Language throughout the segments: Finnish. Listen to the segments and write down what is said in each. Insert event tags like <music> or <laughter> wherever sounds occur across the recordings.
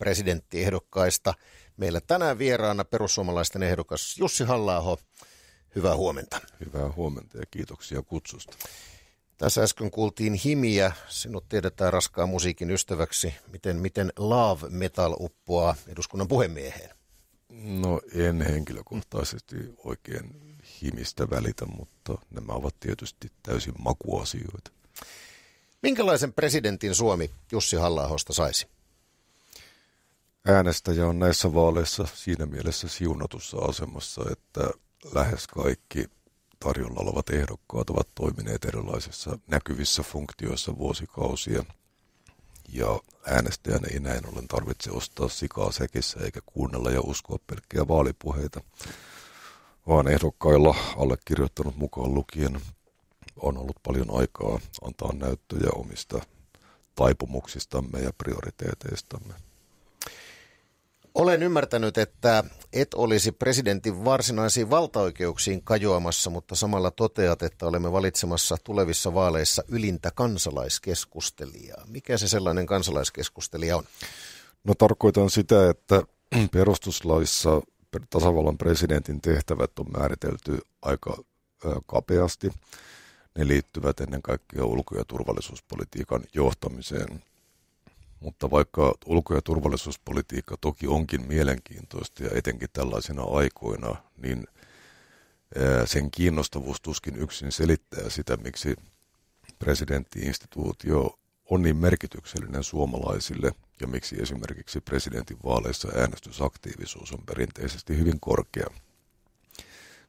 presidenttiehdokkaista. Meillä tänään vieraana perussuomalaisten ehdokas Jussi halla Hyvää huomenta. Hyvää huomenta ja kiitoksia kutsusta. Tässä äsken kuultiin himiä. Sinut tiedetään raskaan musiikin ystäväksi. Miten, miten love metal uppoaa eduskunnan puhemieheen? No en henkilökohtaisesti oikein himistä välitä, mutta nämä ovat tietysti täysin makuasioita. Minkälaisen presidentin Suomi Jussi halla saisi? äänestäjä on näissä vaaleissa siinä mielessä siunatussa asemassa, että lähes kaikki tarjolla olevat ehdokkaat ovat toimineet erilaisissa näkyvissä funktioissa vuosikausia. Ja äänestäjän ei näin ollen tarvitse ostaa sikaa sekissä eikä kuunnella ja uskoa pelkkiä vaalipuheita, vaan ehdokkailla allekirjoittanut mukaan lukien on ollut paljon aikaa antaa näyttöjä omista taipumuksistamme ja prioriteeteistamme. Olen ymmärtänyt, että et olisi presidentin varsinaisiin valtaoikeuksiin kajoamassa, mutta samalla toteat, että olemme valitsemassa tulevissa vaaleissa ylintä kansalaiskeskustelijaa. Mikä se sellainen kansalaiskeskustelija on? No tarkoitan sitä, että <clears throat> perustuslaissa tasavallan presidentin tehtävät on määritelty aika kapeasti. Ne liittyvät ennen kaikkea ulko- ja turvallisuuspolitiikan johtamiseen mutta vaikka ulko- ja turvallisuuspolitiikka toki onkin mielenkiintoista ja etenkin tällaisina aikoina, niin sen kiinnostavuus tuskin yksin selittää sitä, miksi presidenttiinstituutio on niin merkityksellinen suomalaisille ja miksi esimerkiksi presidentin vaaleissa äänestysaktiivisuus on perinteisesti hyvin korkea.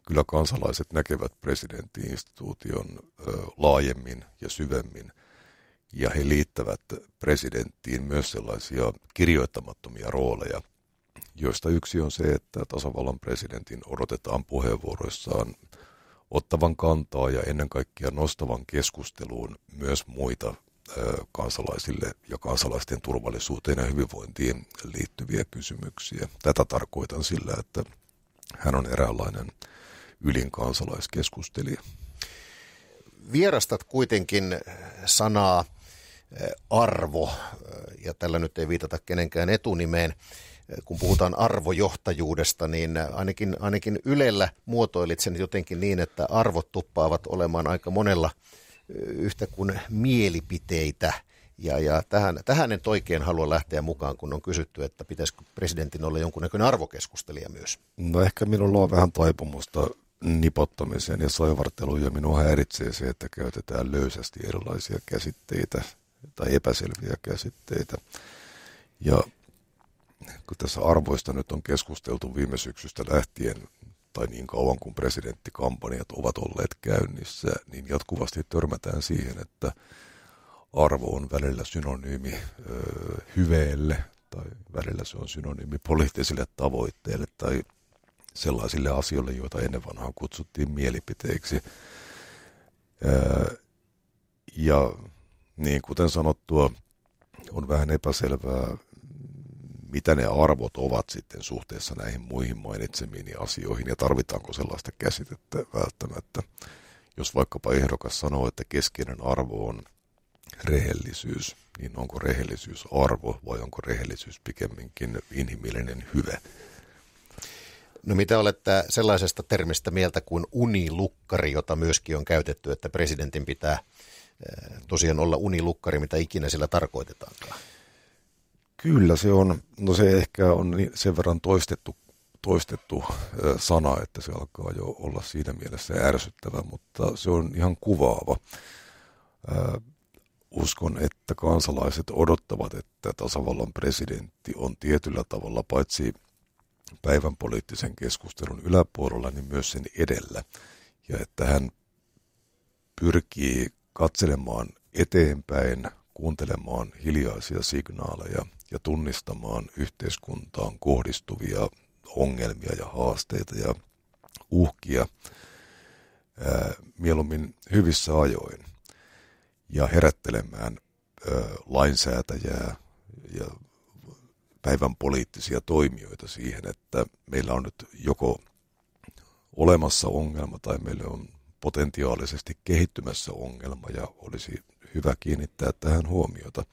Kyllä kansalaiset näkevät presidenttiinstituution laajemmin ja syvemmin – ja he liittävät presidenttiin myös sellaisia kirjoittamattomia rooleja, joista yksi on se, että tasavallan presidentin odotetaan puheenvuoroissaan ottavan kantaa ja ennen kaikkea nostavan keskusteluun myös muita kansalaisille ja kansalaisten turvallisuuteen ja hyvinvointiin liittyviä kysymyksiä. Tätä tarkoitan sillä, että hän on eräänlainen ylin kansalaiskeskustelija. Vierastat kuitenkin sanaa arvo, ja tällä nyt ei viitata kenenkään etunimeen, kun puhutaan arvojohtajuudesta, niin ainakin, ainakin Ylellä muotoilit sen jotenkin niin, että arvot tuppaavat olemaan aika monella yhtä kuin mielipiteitä. Ja, ja tähän, tähän en oikein halua lähteä mukaan, kun on kysytty, että pitäisikö presidentin olla jonkunnäköinen arvokeskustelija myös. No ehkä minulla on vähän taipumusta nipottamiseen ja soivarteluun, ja minua häiritsee se, että käytetään löysästi erilaisia käsitteitä tai epäselviä käsitteitä. Ja kun tässä arvoista nyt on keskusteltu viime syksystä lähtien, tai niin kauan kuin presidenttikampanjat ovat olleet käynnissä, niin jatkuvasti törmätään siihen, että arvo on välillä synonyymi ö, hyveelle, tai välillä se on synonyymi poliittisille tavoitteille tai sellaisille asioille, joita ennen vanhaan kutsuttiin mielipiteiksi. Ö, ja niin kuten sanottua, on vähän epäselvää, mitä ne arvot ovat sitten suhteessa näihin muihin mainitsemiin asioihin ja tarvitaanko sellaista käsitettä välttämättä. Jos vaikkapa ehdokas sanoo, että keskeinen arvo on rehellisyys, niin onko rehellisyys arvo vai onko rehellisyys pikemminkin inhimillinen hyve? No mitä olette sellaisesta termistä mieltä kuin unilukkari, jota myöskin on käytetty, että presidentin pitää – Eh, tosiaan olla unilukkari, mitä ikinä sillä tarkoitetaan. Kyllä se on, no se ehkä on sen verran toistettu, toistettu sana, että se alkaa jo olla siinä mielessä ärsyttävä, mutta se on ihan kuvaava. Uskon, että kansalaiset odottavat, että tasavallan presidentti on tietyllä tavalla paitsi päivän poliittisen keskustelun yläpuolella, niin myös sen edellä. Ja että hän pyrkii katselemaan eteenpäin, kuuntelemaan hiljaisia signaaleja ja tunnistamaan yhteiskuntaan kohdistuvia ongelmia ja haasteita ja uhkia ää, mieluummin hyvissä ajoin ja herättelemään ää, lainsäätäjää ja päivän poliittisia toimijoita siihen, että meillä on nyt joko olemassa ongelma tai meillä on potentiaalisesti kehittymässä ongelma ja olisi hyvä kiinnittää tähän huomiota.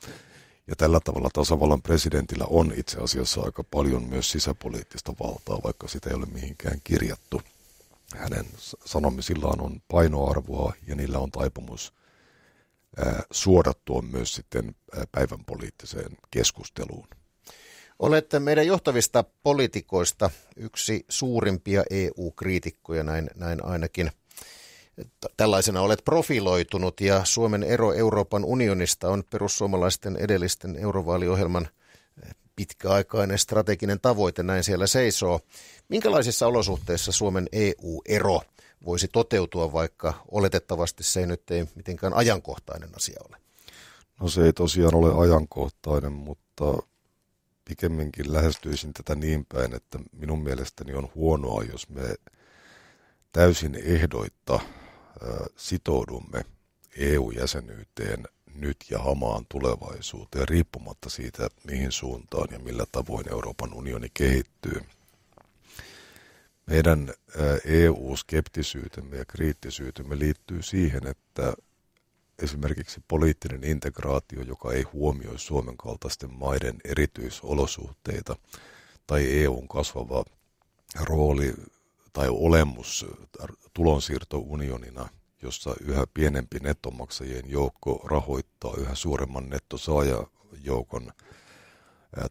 Ja tällä tavalla tasavallan presidentillä on itse asiassa aika paljon myös sisäpoliittista valtaa, vaikka sitä ei ole mihinkään kirjattu. Hänen sanomisillaan on painoarvoa ja niillä on taipumus suodattua myös sitten päivän poliittiseen keskusteluun. Olette meidän johtavista poliitikoista yksi suurimpia EU-kriitikkoja, näin, näin ainakin Tällaisena olet profiloitunut ja Suomen ero Euroopan unionista on perussuomalaisten edellisten eurovaaliohjelman eh, pitkäaikainen strateginen tavoite, näin siellä seisoo. Minkälaisissa olosuhteissa Suomen EU-ero voisi toteutua, vaikka oletettavasti se ei nyt ei mitenkään ajankohtainen asia ole? No se ei tosiaan ole ajankohtainen, mutta pikemminkin lähestyisin tätä niin päin, että minun mielestäni on huonoa, jos me täysin ehdoitta sitoudumme EU-jäsenyyteen nyt ja hamaan tulevaisuuteen, riippumatta siitä, mihin suuntaan ja millä tavoin Euroopan unioni kehittyy. Meidän EU-skeptisyytemme ja kriittisyytemme liittyy siihen, että esimerkiksi poliittinen integraatio, joka ei huomioi Suomen kaltaisten maiden erityisolosuhteita, tai EUn kasvava rooli tai olemus tulonsiirtounionina, jossa yhä pienempi nettomaksajien joukko rahoittaa yhä suuremman nettosaajajoukon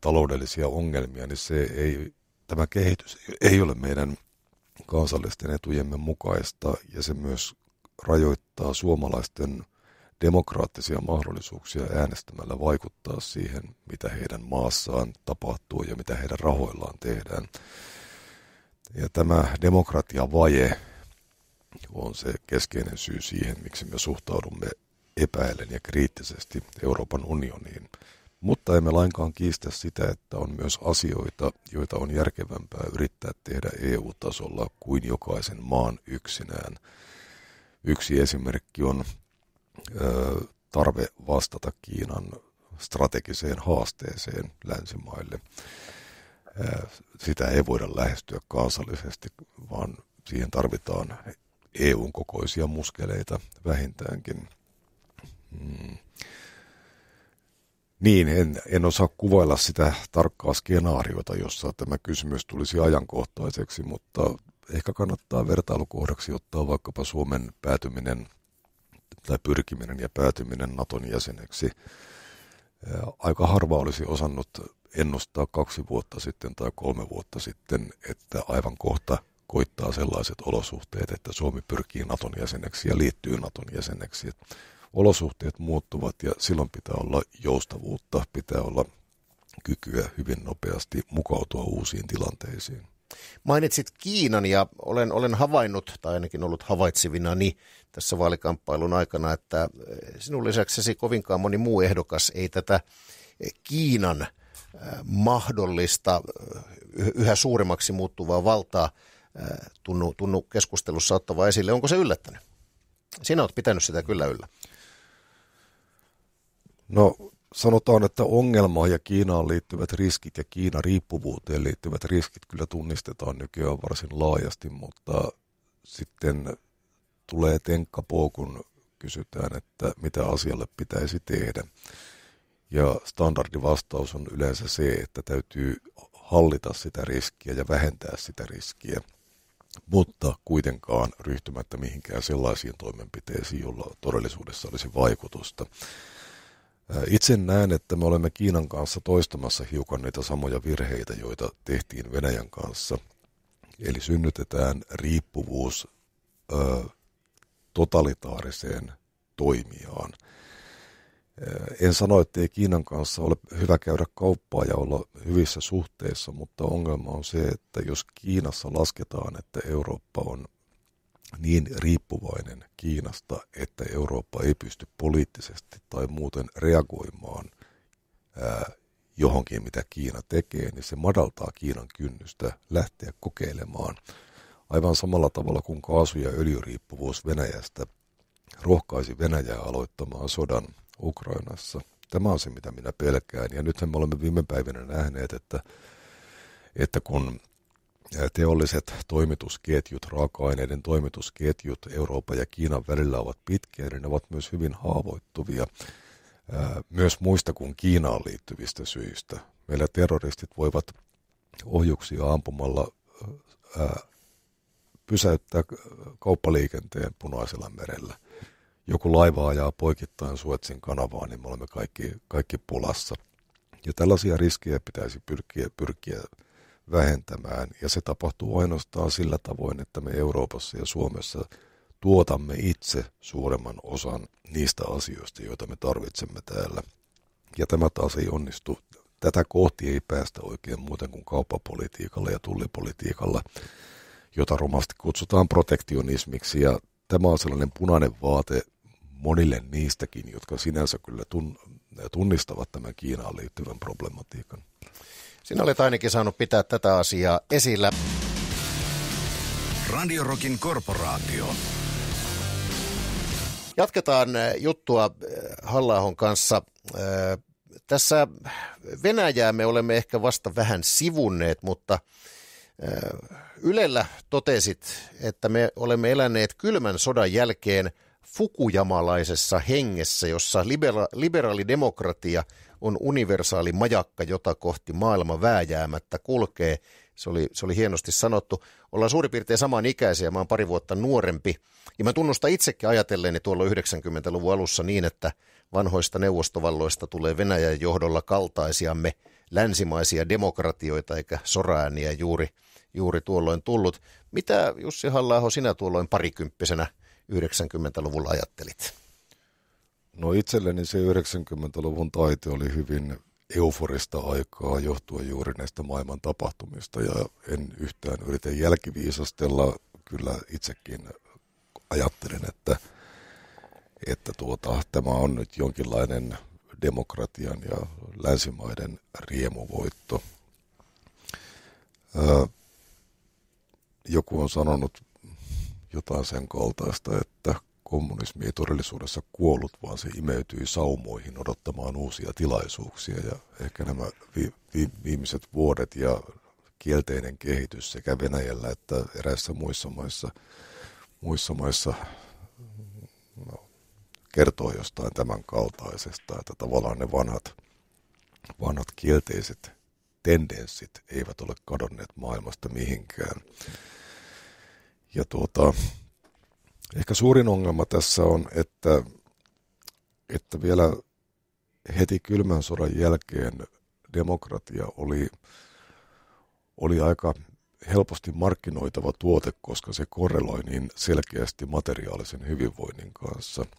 taloudellisia ongelmia, niin se ei, tämä kehitys ei ole meidän kansallisten etujemme mukaista ja se myös rajoittaa suomalaisten demokraattisia mahdollisuuksia äänestämällä vaikuttaa siihen, mitä heidän maassaan tapahtuu ja mitä heidän rahoillaan tehdään. Ja tämä demokratiavaje on se keskeinen syy siihen, miksi me suhtaudumme epäilen ja kriittisesti Euroopan unioniin. Mutta emme lainkaan kiistä sitä, että on myös asioita, joita on järkevämpää yrittää tehdä EU-tasolla kuin jokaisen maan yksinään. Yksi esimerkki on ö, tarve vastata Kiinan strategiseen haasteeseen länsimaille. Äh, sitä ei voida lähestyä kansallisesti, vaan siihen tarvitaan EUn kokoisia muskeleita vähintäänkin. Hmm. Niin, en, en osaa kuvailla sitä tarkkaa skenaariota, jossa tämä kysymys tulisi ajankohtaiseksi, mutta ehkä kannattaa vertailukohdaksi ottaa vaikkapa Suomen päätyminen tai pyrkiminen ja päätyminen Naton jäseneksi – aika harva olisi osannut ennustaa kaksi vuotta sitten tai kolme vuotta sitten, että aivan kohta koittaa sellaiset olosuhteet, että Suomi pyrkii Naton jäseneksi ja liittyy Naton jäseneksi. Olosuhteet muuttuvat ja silloin pitää olla joustavuutta, pitää olla kykyä hyvin nopeasti mukautua uusiin tilanteisiin. Mainitsit Kiinan ja olen, olen havainnut, tai ainakin ollut havaitsivina, niin tässä vaalikamppailun aikana, että eh, sinun lisäksesi kovinkaan moni muu ehdokas ei tätä eh, Kiinan eh, mahdollista yhä suuremmaksi muuttuvaa valtaa tunnu, tunnu keskustelussa ottava esille. Onko se yllättänyt? Sinä olet pitänyt sitä kyllä yllä. No sanotaan, että ongelma ja Kiinaan liittyvät riskit ja Kiinan riippuvuuteen liittyvät riskit kyllä tunnistetaan nykyään varsin laajasti, mutta sitten tulee tenkkapoo, kun kysytään, että mitä asialle pitäisi tehdä. Ja standardivastaus on yleensä se, että täytyy hallita sitä riskiä ja vähentää sitä riskiä, mutta kuitenkaan ryhtymättä mihinkään sellaisiin toimenpiteisiin, joilla todellisuudessa olisi vaikutusta. Itse näen, että me olemme Kiinan kanssa toistamassa hiukan niitä samoja virheitä, joita tehtiin Venäjän kanssa. Eli synnytetään riippuvuus ö, totalitaariseen toimijaan. En sano, ettei Kiinan kanssa ole hyvä käydä kauppaa ja olla hyvissä suhteissa, mutta ongelma on se, että jos Kiinassa lasketaan, että Eurooppa on niin riippuvainen Kiinasta, että Eurooppa ei pysty poliittisesti tai muuten reagoimaan ää, johonkin, mitä Kiina tekee, niin se madaltaa Kiinan kynnystä lähteä kokeilemaan. Aivan samalla tavalla kuin kaasu- ja öljyriippuvuus Venäjästä rohkaisi Venäjää aloittamaan sodan Ukrainassa. Tämä on se, mitä minä pelkään. Ja nythän me olemme viime päivinä nähneet, että, että kun teolliset toimitusketjut, raaka-aineiden toimitusketjut Euroopan ja Kiinan välillä ovat pitkiä, niin ne ovat myös hyvin haavoittuvia myös muista kuin Kiinaan liittyvistä syistä. Meillä terroristit voivat ohjuksia ampumalla pysäyttää kauppaliikenteen punaisella merellä. Joku laiva ajaa poikittain Suetsin kanavaa, niin me olemme kaikki, kaikki pulassa. Ja tällaisia riskejä pitäisi pyrkiä, pyrkiä vähentämään. Ja se tapahtuu ainoastaan sillä tavoin, että me Euroopassa ja Suomessa tuotamme itse suuremman osan niistä asioista, joita me tarvitsemme täällä. Ja tämä taas ei onnistu. Tätä kohti ei päästä oikein muuten kuin kauppapolitiikalla ja tullipolitiikalla, jota romasti kutsutaan protektionismiksi. Ja tämä on sellainen punainen vaate monille niistäkin, jotka sinänsä kyllä tunnistavat tämän Kiinaan liittyvän problematiikan. Sinä olet ainakin saanut pitää tätä asiaa esillä. Rockin korporaatio. Jatketaan eh, juttua eh, Hallahon kanssa. Eh, tässä Venäjää me olemme ehkä vasta vähän sivunneet, mutta Ylellä totesit, että me olemme eläneet kylmän sodan jälkeen fukujamalaisessa hengessä, jossa libera- liberaalidemokratia – on universaali majakka, jota kohti maailma vääjäämättä kulkee. Se oli, se oli hienosti sanottu. Ollaan suurin piirtein ikäisiä, mä oon pari vuotta nuorempi. Ja mä tunnustan itsekin ajatelleeni tuolla 90-luvun alussa niin, että vanhoista neuvostovalloista tulee Venäjän johdolla kaltaisiamme länsimaisia demokratioita eikä soraääniä juuri, juuri tuolloin tullut. Mitä Jussi halla sinä tuolloin parikymppisenä 90-luvulla ajattelit? No itselleni se 90-luvun taite oli hyvin euforista aikaa johtuen juuri näistä maailman tapahtumista ja en yhtään yritä jälkiviisastella. Kyllä itsekin ajattelen, että, että tuota, tämä on nyt jonkinlainen demokratian ja länsimaiden riemuvoitto. joku on sanonut jotain sen kaltaista, että kommunismi ei todellisuudessa kuollut, vaan se imeytyi saumoihin odottamaan uusia tilaisuuksia. Ja ehkä nämä vi- vi- viimeiset vuodet ja kielteinen kehitys sekä Venäjällä että eräissä muissa maissa, muissa maissa no, kertoo jostain tämän kaltaisesta, että tavallaan ne vanhat, vanhat kielteiset tendenssit eivät ole kadonneet maailmasta mihinkään. Ja tuota, ehkä suurin ongelma tässä on, että, että vielä heti kylmän sodan jälkeen demokratia oli, oli aika helposti markkinoitava tuote, koska se korreloi niin selkeästi materiaalisen hyvinvoinnin kanssa –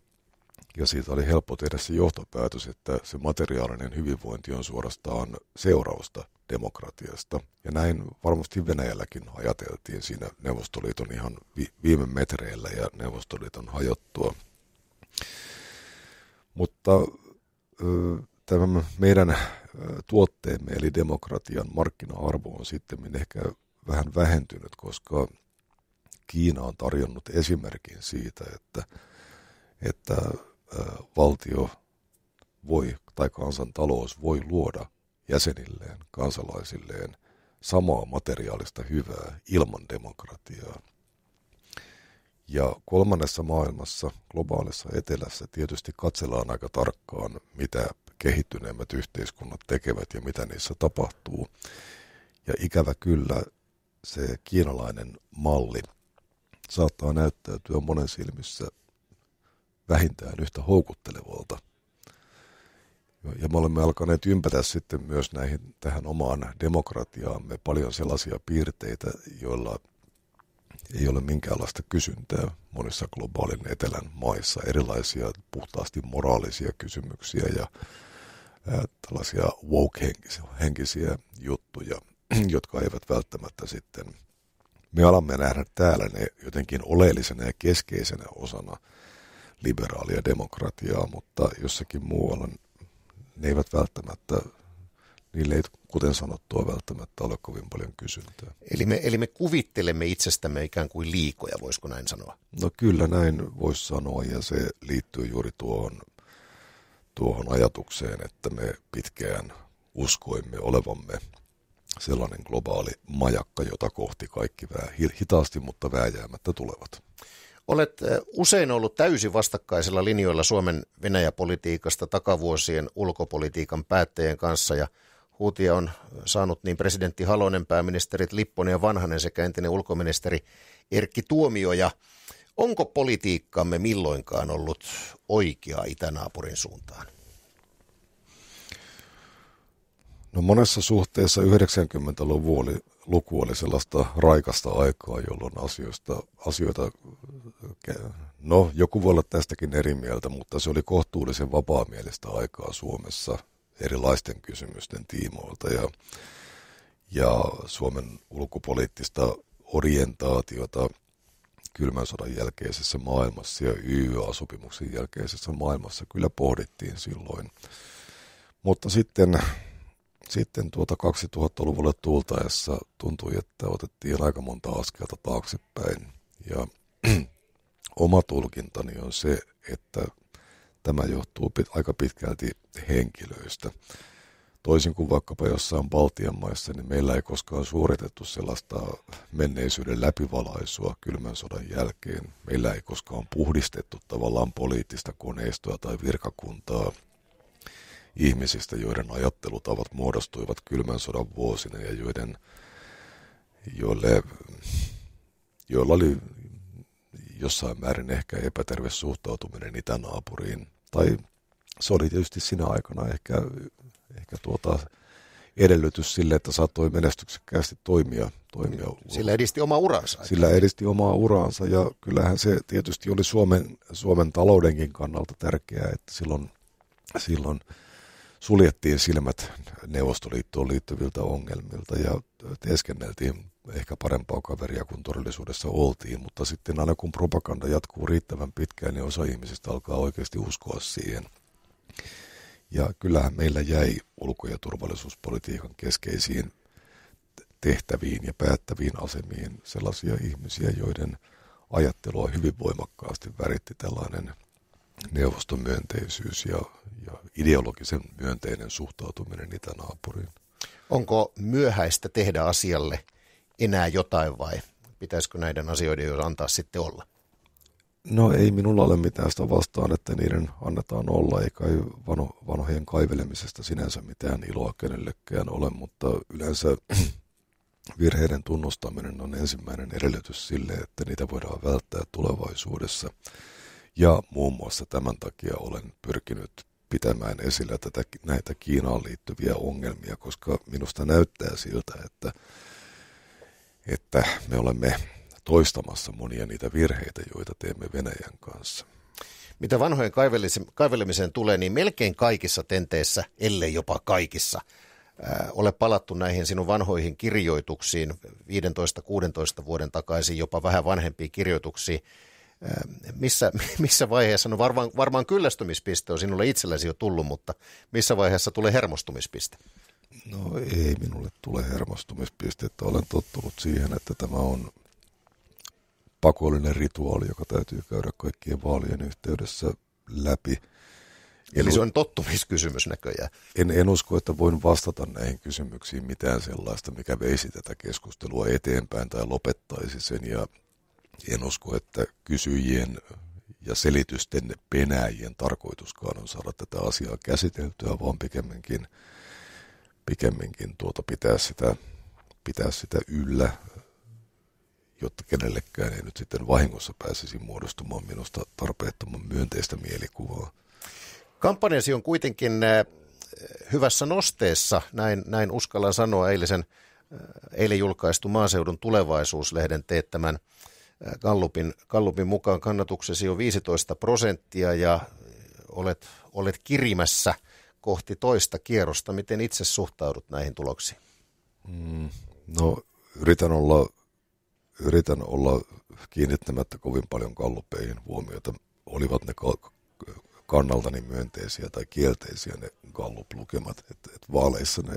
ja siitä oli helppo tehdä se johtopäätös, että se materiaalinen hyvinvointi on suorastaan seurausta demokratiasta. Ja näin varmasti Venäjälläkin ajateltiin siinä Neuvostoliiton ihan viime metreillä ja Neuvostoliiton hajottua. Mutta tämä meidän tuotteemme eli demokratian markkina-arvo on sitten ehkä vähän vähentynyt, koska Kiina on tarjonnut esimerkin siitä, että, että valtio voi tai kansantalous voi luoda jäsenilleen, kansalaisilleen samaa materiaalista hyvää ilman demokratiaa. Ja kolmannessa maailmassa, globaalissa etelässä, tietysti katsellaan aika tarkkaan, mitä kehittyneemmät yhteiskunnat tekevät ja mitä niissä tapahtuu. Ja ikävä kyllä se kiinalainen malli saattaa näyttäytyä monen silmissä vähintään yhtä houkuttelevalta. Ja me olemme alkaneet ympätä sitten myös näihin, tähän omaan demokratiaamme paljon sellaisia piirteitä, joilla ei ole minkäänlaista kysyntää monissa globaalin etelän maissa. Erilaisia puhtaasti moraalisia kysymyksiä ja ää, tällaisia woke-henkisiä juttuja, <clears throat> jotka eivät välttämättä sitten, me alamme nähdä täällä ne jotenkin oleellisena ja keskeisenä osana – liberaalia demokratiaa, mutta jossakin muualla ne eivät välttämättä, niille ei kuten sanottua välttämättä ole kovin paljon kysyntää. Eli me, eli me kuvittelemme itsestämme ikään kuin liikoja, voisiko näin sanoa? No kyllä näin voisi sanoa ja se liittyy juuri tuohon, tuohon ajatukseen, että me pitkään uskoimme olevamme sellainen globaali majakka, jota kohti kaikki vähän hitaasti, mutta vääjäämättä tulevat. Olet usein ollut täysin vastakkaisilla linjoilla Suomen Venäjäpolitiikasta takavuosien ulkopolitiikan päättäjien kanssa ja huutia on saanut niin presidentti Halonen, pääministerit Lipponen ja Vanhanen sekä entinen ulkoministeri Erkki ja Onko politiikkamme milloinkaan ollut oikea itänaapurin suuntaan? No monessa suhteessa 90 luvun oli luku oli sellaista raikasta aikaa, jolloin asioista, asioita, no joku voi olla tästäkin eri mieltä, mutta se oli kohtuullisen vapaamielistä aikaa Suomessa erilaisten kysymysten tiimoilta ja, ja Suomen ulkopoliittista orientaatiota kylmän sodan jälkeisessä maailmassa ja YYA-sopimuksen jälkeisessä maailmassa kyllä pohdittiin silloin. Mutta sitten sitten tuota 2000-luvulle tultaessa tuntui, että otettiin aika monta askelta taaksepäin. Ja <clears throat> oma tulkintani on se, että tämä johtuu aika pitkälti henkilöistä. Toisin kuin vaikkapa jossain Baltian maissa, niin meillä ei koskaan suoritettu sellaista menneisyyden läpivalaisua kylmän sodan jälkeen. Meillä ei koskaan puhdistettu tavallaan poliittista koneistoa tai virkakuntaa ihmisistä, joiden ajattelutavat muodostuivat kylmän sodan vuosina ja joiden, joille, joilla oli jossain määrin ehkä epäterve suhtautuminen itänaapuriin. Tai se oli tietysti sinä aikana ehkä, ehkä tuota, edellytys sille, että saattoi menestyksekkäästi toimia. toimia. Niin, sillä edisti omaa uraansa. Sillä edisti omaa uraansa ja kyllähän se tietysti oli Suomen, Suomen taloudenkin kannalta tärkeää, että silloin, silloin – suljettiin silmät Neuvostoliittoon liittyviltä ongelmilta ja teeskenneltiin ehkä parempaa kaveria kuin todellisuudessa oltiin, mutta sitten aina kun propaganda jatkuu riittävän pitkään, niin osa ihmisistä alkaa oikeasti uskoa siihen. Ja kyllähän meillä jäi ulko- ja turvallisuuspolitiikan keskeisiin tehtäviin ja päättäviin asemiin sellaisia ihmisiä, joiden ajattelua hyvin voimakkaasti väritti tällainen neuvostomyönteisyys ja ideologisen myönteinen suhtautuminen itänaapuriin. Onko myöhäistä tehdä asialle enää jotain vai pitäisikö näiden asioiden jo antaa sitten olla? No ei minulla ole mitään sitä vastaan, että niiden annetaan olla, eikä vano, vanhojen kaivelemisesta sinänsä mitään iloa kenellekään ole, mutta yleensä <clears throat> virheiden tunnustaminen on ensimmäinen edellytys sille, että niitä voidaan välttää tulevaisuudessa. Ja muun muassa tämän takia olen pyrkinyt pitämään esillä tätä, näitä Kiinaan liittyviä ongelmia, koska minusta näyttää siltä, että, että me olemme toistamassa monia niitä virheitä, joita teemme Venäjän kanssa. Mitä vanhojen kaivelemiseen tulee, niin melkein kaikissa tenteissä, ellei jopa kaikissa, ää, ole palattu näihin sinun vanhoihin kirjoituksiin, 15-16 vuoden takaisin, jopa vähän vanhempiin kirjoituksiin, missä, <laughs> missä vaiheessa, no varmaan, varmaan kyllästymispiste on sinulle itsellesi jo tullut, mutta missä vaiheessa tulee hermostumispiste? No ei minulle tule että Olen tottunut siihen, että tämä on pakollinen rituaali, joka täytyy käydä kaikkien vaalien yhteydessä läpi. Eli se siis on tottumiskysymys näköjään. En, en usko, että voin vastata näihin kysymyksiin mitään sellaista, mikä veisi tätä keskustelua eteenpäin tai lopettaisi sen. Ja en usko, että kysyjien ja selitysten penäjien tarkoituskaan on saada tätä asiaa käsiteltyä, vaan pikemminkin, pikemminkin tuota pitää, sitä, pitää sitä yllä, jotta kenellekään ei nyt sitten vahingossa pääsisi muodostumaan minusta tarpeettoman myönteistä mielikuvaa. Kampanjasi on kuitenkin äh, hyvässä nosteessa, näin, näin uskallan sanoa eilisen, äh, eilen julkaistu Maaseudun tulevaisuuslehden teettämän Kallupin, Kallupin mukaan kannatuksesi on 15 prosenttia ja olet, olet kirimässä kohti toista kierrosta. Miten itse suhtaudut näihin tuloksiin? Mm, no yritän olla, yritän olla kiinnittämättä kovin paljon kallupeihin huomiota. Olivat ne kannalta kannaltani myönteisiä tai kielteisiä ne Gallup-lukemat. Et, et vaaleissa, ne,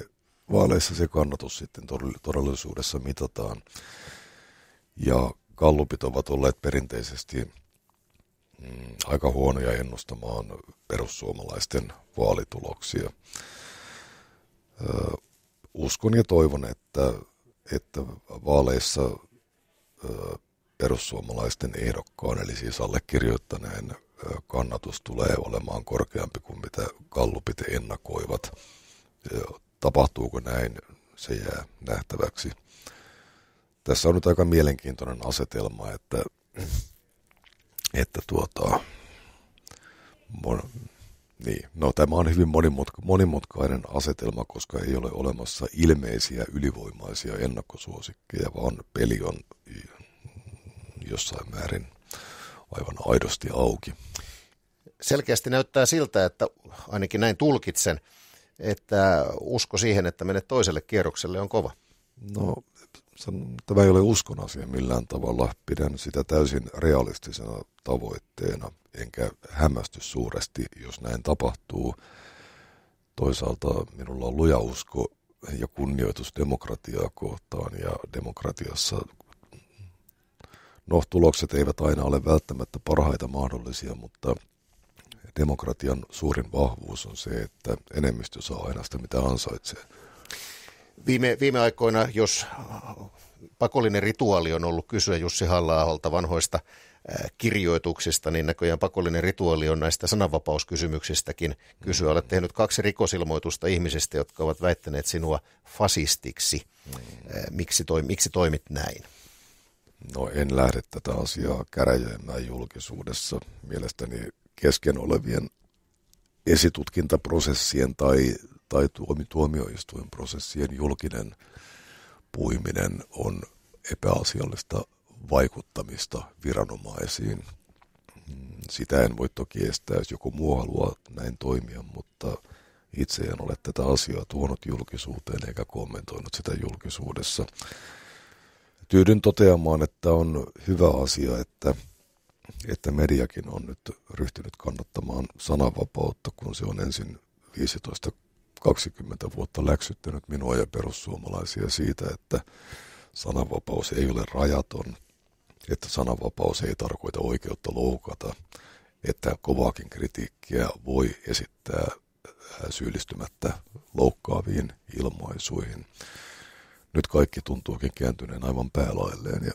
vaaleissa se kannatus sitten todellisuudessa mitataan. Ja kallupit ovat olleet perinteisesti mm, aika huonoja ennustamaan perussuomalaisten vaalituloksia. Ö, uskon ja toivon, että, että vaaleissa ö, perussuomalaisten ehdokkaan, eli siis allekirjoittaneen kannatus tulee olemaan korkeampi kuin mitä kallupit ennakoivat. Tapahtuuko näin, se jää nähtäväksi tässä on nyt aika mielenkiintoinen asetelma, että, että tuota, mon, niin, no tämä on hyvin monimutka, monimutkainen asetelma, koska ei ole olemassa ilmeisiä ylivoimaisia ennakkosuosikkeja, vaan peli on jossain määrin aivan aidosti auki. Selkeästi näyttää siltä, että ainakin näin tulkitsen, että usko siihen, että menet toiselle kierrokselle on kova. No tämä ei ole uskon asia millään tavalla. Pidän sitä täysin realistisena tavoitteena, enkä hämmästy suuresti, jos näin tapahtuu. Toisaalta minulla on luja usko ja kunnioitus demokratiaa kohtaan ja demokratiassa No, tulokset eivät aina ole välttämättä parhaita mahdollisia, mutta demokratian suurin vahvuus on se, että enemmistö saa aina sitä, mitä ansaitsee. Viime, viime aikoina, jos pakollinen rituaali on ollut kysyä Jussi halla vanhoista kirjoituksista, niin näköjään pakollinen rituaali on näistä sananvapauskysymyksistäkin kysyä. Olet tehnyt kaksi rikosilmoitusta ihmisistä, jotka ovat väittäneet sinua fasistiksi. Miksi, toi, miksi toimit näin? No en lähde tätä asiaa käräjöimään julkisuudessa. Mielestäni kesken olevien esitutkintaprosessien tai tai tuomi, prosessien julkinen puiminen on epäasiallista vaikuttamista viranomaisiin. Sitä en voi toki estää, jos joku muu haluaa näin toimia, mutta itse en ole tätä asiaa tuonut julkisuuteen eikä kommentoinut sitä julkisuudessa. Tyydyn toteamaan, että on hyvä asia, että, että mediakin on nyt ryhtynyt kannattamaan sananvapautta, kun se on ensin 15 20 vuotta läksyttänyt minua ja perussuomalaisia siitä, että sananvapaus ei ole rajaton, että sananvapaus ei tarkoita oikeutta loukata, että kovaakin kritiikkiä voi esittää syyllistymättä loukkaaviin ilmaisuihin. Nyt kaikki tuntuukin kääntyneen aivan päälailleen ja,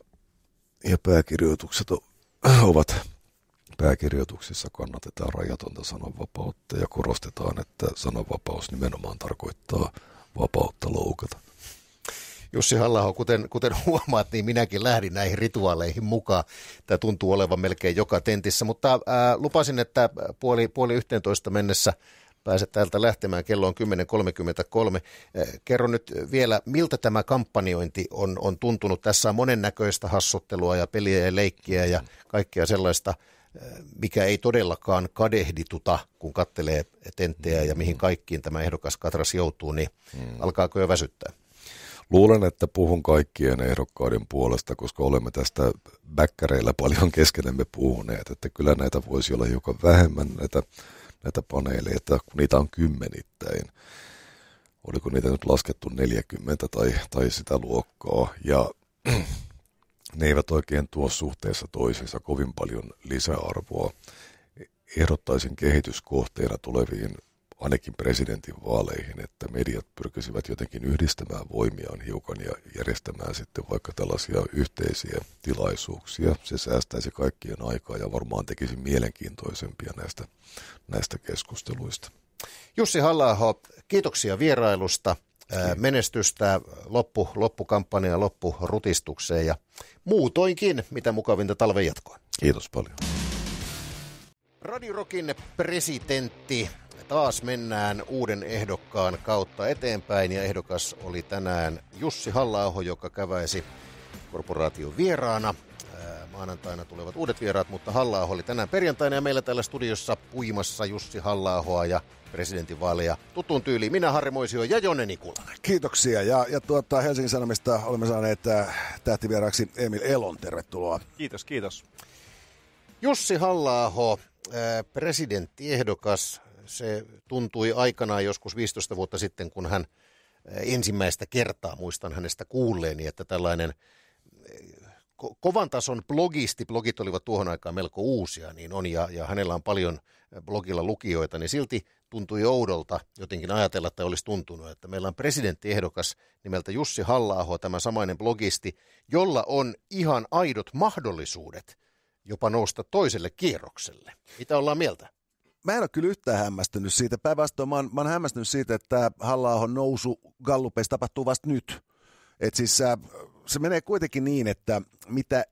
ja pääkirjoitukset <clears throat> ovat pääkirjoituksissa kannatetaan rajatonta sananvapautta ja korostetaan, että sananvapaus nimenomaan tarkoittaa vapautta loukata. Jussi halla kuten, kuten huomaat, niin minäkin lähdin näihin rituaaleihin mukaan. Tämä tuntuu olevan melkein joka tentissä, mutta ää, lupasin, että puoli, puoli 11 mennessä pääset täältä lähtemään. Kello on 10.33. Kerro nyt vielä, miltä tämä kampanjointi on, on tuntunut. Tässä on monennäköistä hassuttelua ja peliä ja leikkiä ja kaikkea sellaista – mikä ei todellakaan kadehdituta, kun kattelee tenttejä ja mihin kaikkiin tämä ehdokas katras joutuu, niin hmm. alkaako jo väsyttää? Luulen, että puhun kaikkien ehdokkaiden puolesta, koska olemme tästä väkkäreillä paljon keskenemme puhuneet, että kyllä näitä voisi olla hiukan vähemmän näitä, näitä paneeleita, kun niitä on kymmenittäin. Oliko niitä nyt laskettu 40 tai, tai sitä luokkaa. Ja ne eivät oikein tuo suhteessa toisiinsa kovin paljon lisäarvoa. Ehdottaisin kehityskohteena tuleviin ainakin presidentin vaaleihin, että mediat pyrkisivät jotenkin yhdistämään voimiaan hiukan ja järjestämään sitten vaikka tällaisia yhteisiä tilaisuuksia. Se säästäisi kaikkien aikaa ja varmaan tekisi mielenkiintoisempia näistä, näistä keskusteluista. Jussi halla kiitoksia vierailusta. Niin. menestystä loppu, loppukampanjaan, loppurutistukseen ja muutoinkin, mitä mukavinta talven jatkoa. Kiitos paljon. Rockin presidentti. Taas mennään uuden ehdokkaan kautta eteenpäin ja ehdokas oli tänään Jussi halla joka käväisi korporaation vieraana. Maanantaina tulevat uudet vieraat, mutta halla oli tänään perjantaina ja meillä täällä studiossa puimassa Jussi halla ja presidentinvaaleja. Tuttuun tyyliin minä Harri Moisio ja Jonne Nikula. Kiitoksia ja, ja tuota, Helsingin Sanomista olemme saaneet äh, tähtivieraaksi Emil Elon. Tervetuloa. Kiitos, kiitos. Jussi halla äh, presidenttiehdokas, se tuntui aikanaan joskus 15 vuotta sitten, kun hän äh, ensimmäistä kertaa muistan hänestä kuulleeni, että tällainen ko- kovan tason blogisti, blogit olivat tuohon aikaan melko uusia, niin on, ja, ja hänellä on paljon blogilla lukijoita, niin silti tuntui oudolta jotenkin ajatella, että olisi tuntunut, että meillä on presidenttiehdokas nimeltä Jussi halla tämä samainen blogisti, jolla on ihan aidot mahdollisuudet jopa nousta toiselle kierrokselle. Mitä ollaan mieltä? Mä en ole kyllä yhtään hämmästynyt siitä. Päinvastoin mä, mä oon hämmästynyt siitä, että halla nousu gallupeissa tapahtuu vasta nyt. Et siis äh, se menee kuitenkin niin, että mitä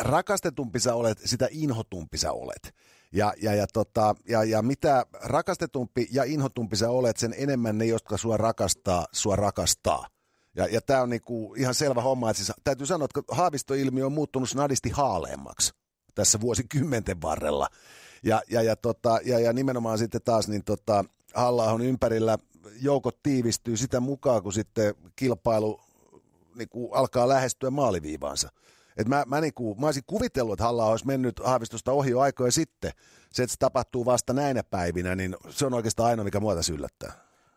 rakastetumpi sä olet, sitä inhotumpi sä olet. Ja, ja, ja, tota, ja, ja mitä rakastetumpi ja inhotumpi sä olet, sen enemmän ne, jotka sua rakastaa, sua rakastaa. Ja, ja tämä on niinku ihan selvä homma, että siis täytyy sanoa, että haavistoilmiö on muuttunut snadisti haaleemmaksi tässä vuosikymmenten varrella. Ja, ja, ja, tota, ja, ja nimenomaan sitten taas niin tota, halla ympärillä joukot tiivistyy sitä mukaan, kun sitten kilpailu niinku alkaa lähestyä maaliviivaansa. Et mä, mä, niinku, mä olisin kuvitellut, että halla olisi mennyt haavistusta ohi jo aikoja sitten. Se, että se tapahtuu vasta näinä päivinä, niin se on oikeastaan ainoa, mikä muuta yllättää.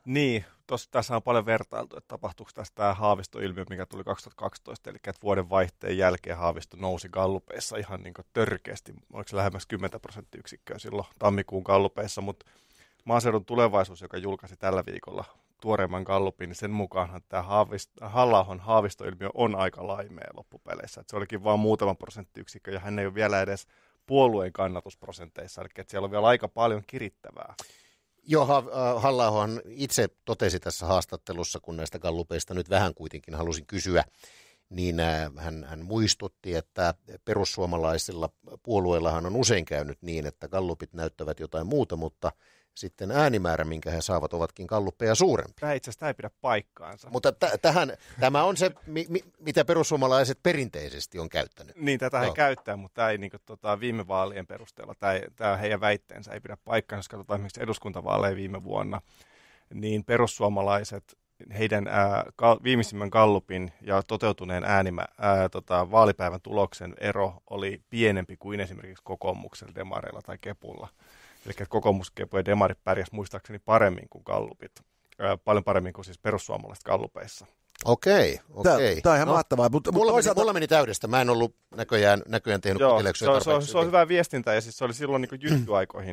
Niin, tossa, tässä on paljon vertailtu, että tapahtuuko tässä tämä haavistoilmiö, mikä tuli 2012, eli että vuoden vaihteen jälkeen haavisto nousi gallupeissa ihan niin törkeästi, oliko se lähemmäs 10 prosenttiyksikköä silloin tammikuun gallupeissa, mutta maaseudun tulevaisuus, joka julkaisi tällä viikolla tuoreimman gallupin, niin sen mukaanhan tämä haavist, Hallahon haavistoilmiö on aika laimea loppupeleissä. Että se olikin vain muutama prosenttiyksikkö ja hän ei ole vielä edes puolueen kannatusprosenteissa, eli että siellä on vielä aika paljon kirittävää. Joo, äh, Hallahohan itse totesi tässä haastattelussa, kun näistä gallupeista nyt vähän kuitenkin halusin kysyä, niin äh, hän, hän muistutti, että perussuomalaisilla puolueillahan on usein käynyt niin, että gallupit näyttävät jotain muuta, mutta – sitten äänimäärä, minkä he saavat, ovatkin kalluppeja suurempi. Tämä itse asiassa ei pidä paikkaansa. Mutta t- tähän, tämä on se, mi- mi- mitä perussuomalaiset perinteisesti on käyttänyt. Niin, tätä he no. käyttää, mutta tämä ei niin kuin, tota, viime vaalien perusteella, tämä, tämä heidän väitteensä ei pidä paikkaansa. Jos katsotaan esimerkiksi eduskuntavaaleja viime vuonna, niin perussuomalaiset heidän ää, kal- viimeisimmän kallupin ja toteutuneen äänimä, ää, tota, vaalipäivän tuloksen ero oli pienempi kuin esimerkiksi kokoomuksella, demareilla tai kepulla. Eli kokoomus ja demarit pärjäs muistaakseni paremmin kuin kallupit, paljon paremmin kuin siis perussuomalaiset kallupeissa. Okei, okei. Tämä on ihan no, mahtavaa. Mutta, mulla, toisaalta... meni, mulla meni täydestä. Mä en ollut näköjään, näköjään tehnyt Joo, se, on, se, on, se on hyvä viestintä ja siis se oli silloin niin jytty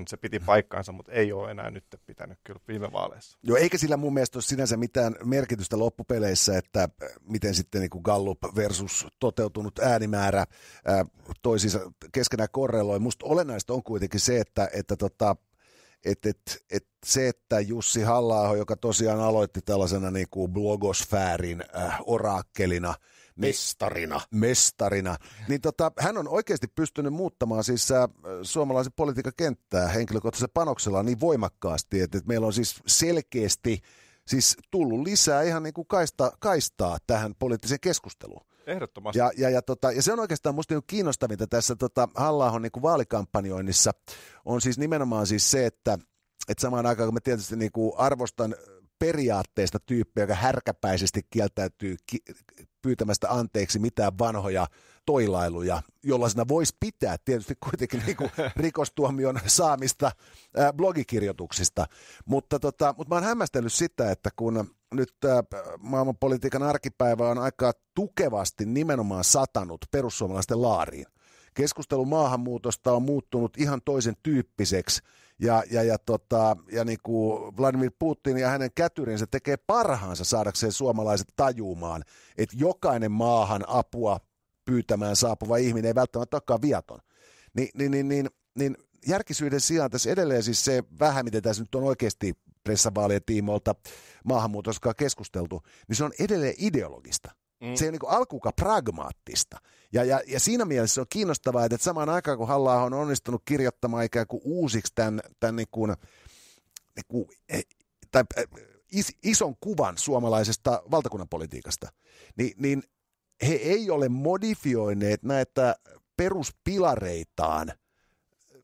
se piti paikkaansa, mutta ei ole enää nyt pitänyt kyllä viime vaaleissa. Joo, eikä sillä mun mielestä ole sinänsä mitään merkitystä loppupeleissä, että äh, miten sitten niin kuin Gallup versus toteutunut äänimäärä äh, toisiinsa keskenään korreloi. Musta olennaista on kuitenkin se, että, että tota, että et, et se, että Jussi halla joka tosiaan aloitti tällaisena niin kuin blogosfäärin äh, oraakkelina, mestarina. Mestarina. Niin tota, hän on oikeasti pystynyt muuttamaan siis äh, suomalaisen politiikan kenttää henkilökohtaisella panoksella niin voimakkaasti, että, että meillä on siis selkeästi siis tullut lisää ihan niin kuin kaista, kaistaa tähän poliittiseen keskusteluun. Ehdottomasti. Ja, ja, ja, tota, ja se on oikeastaan musta niinku kiinnostavinta tässä tota, halla niinku vaalikampanjoinnissa on siis nimenomaan siis se, että et samaan aikaan kun mä tietysti niinku arvostan periaatteista tyyppiä, joka härkäpäisesti kieltäytyy ki- pyytämästä anteeksi mitään vanhoja toilailuja, jollaisena voisi pitää tietysti kuitenkin niinku <laughs> rikostuomion saamista ää, blogikirjoituksista. Mutta, tota, mutta mä oon hämmästellyt sitä, että kun nyt tämä äh, maailmanpolitiikan arkipäivä on aika tukevasti nimenomaan satanut perussuomalaisten laariin. Keskustelu maahanmuutosta on muuttunut ihan toisen tyyppiseksi ja, ja, ja, tota, ja niin kuin Vladimir Putin ja hänen kätyrinsä tekee parhaansa saadakseen suomalaiset tajumaan, että jokainen maahan apua pyytämään saapuva ihminen ei välttämättä olekaan viaton. Ni, niin, niin, niin, niin järkisyyden sijaan tässä edelleen siis se vähän, miten tässä nyt on oikeasti pressavaalien tiimoilta maahanmuutosta keskusteltu, niin se on edelleen ideologista. Mm. Se ei ole niin alkuukaan pragmaattista. Ja, ja, ja siinä mielessä se on kiinnostavaa, että samaan aikaan kun halla on onnistunut kirjoittamaan ikään kuin uusiksi tämän, tämän niin kuin, niin kuin, eh, tai, eh, is, ison kuvan suomalaisesta valtakunnan politiikasta, niin, niin he ei ole modifioineet näitä peruspilareitaan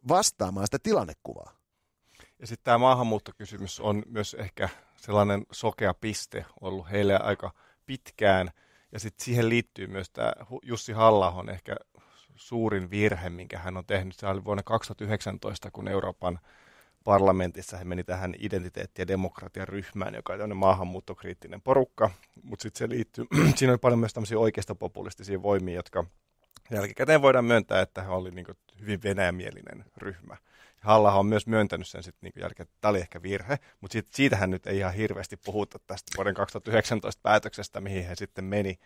vastaamaan sitä tilannekuvaa. Ja sitten tämä maahanmuuttokysymys on myös ehkä sellainen sokea piste ollut heille aika pitkään. Ja sitten siihen liittyy myös tämä Jussi halla ehkä suurin virhe, minkä hän on tehnyt. Se oli vuonna 2019, kun Euroopan parlamentissa hän meni tähän identiteetti- ja demokratiaryhmään, joka on maahanmuuttokriittinen porukka. Mutta sitten se liittyy, <clears throat> siinä oli paljon myös tämmöisiä oikeista populistisia voimia, jotka jälkikäteen voidaan myöntää, että hän oli niin hyvin venäjämielinen ryhmä halla on myös myöntänyt sen sitten niin jälkeen, että tämä oli ehkä virhe, mutta sit, siitähän nyt ei ihan hirveästi puhuta tästä vuoden 2019 päätöksestä, mihin he sitten meni.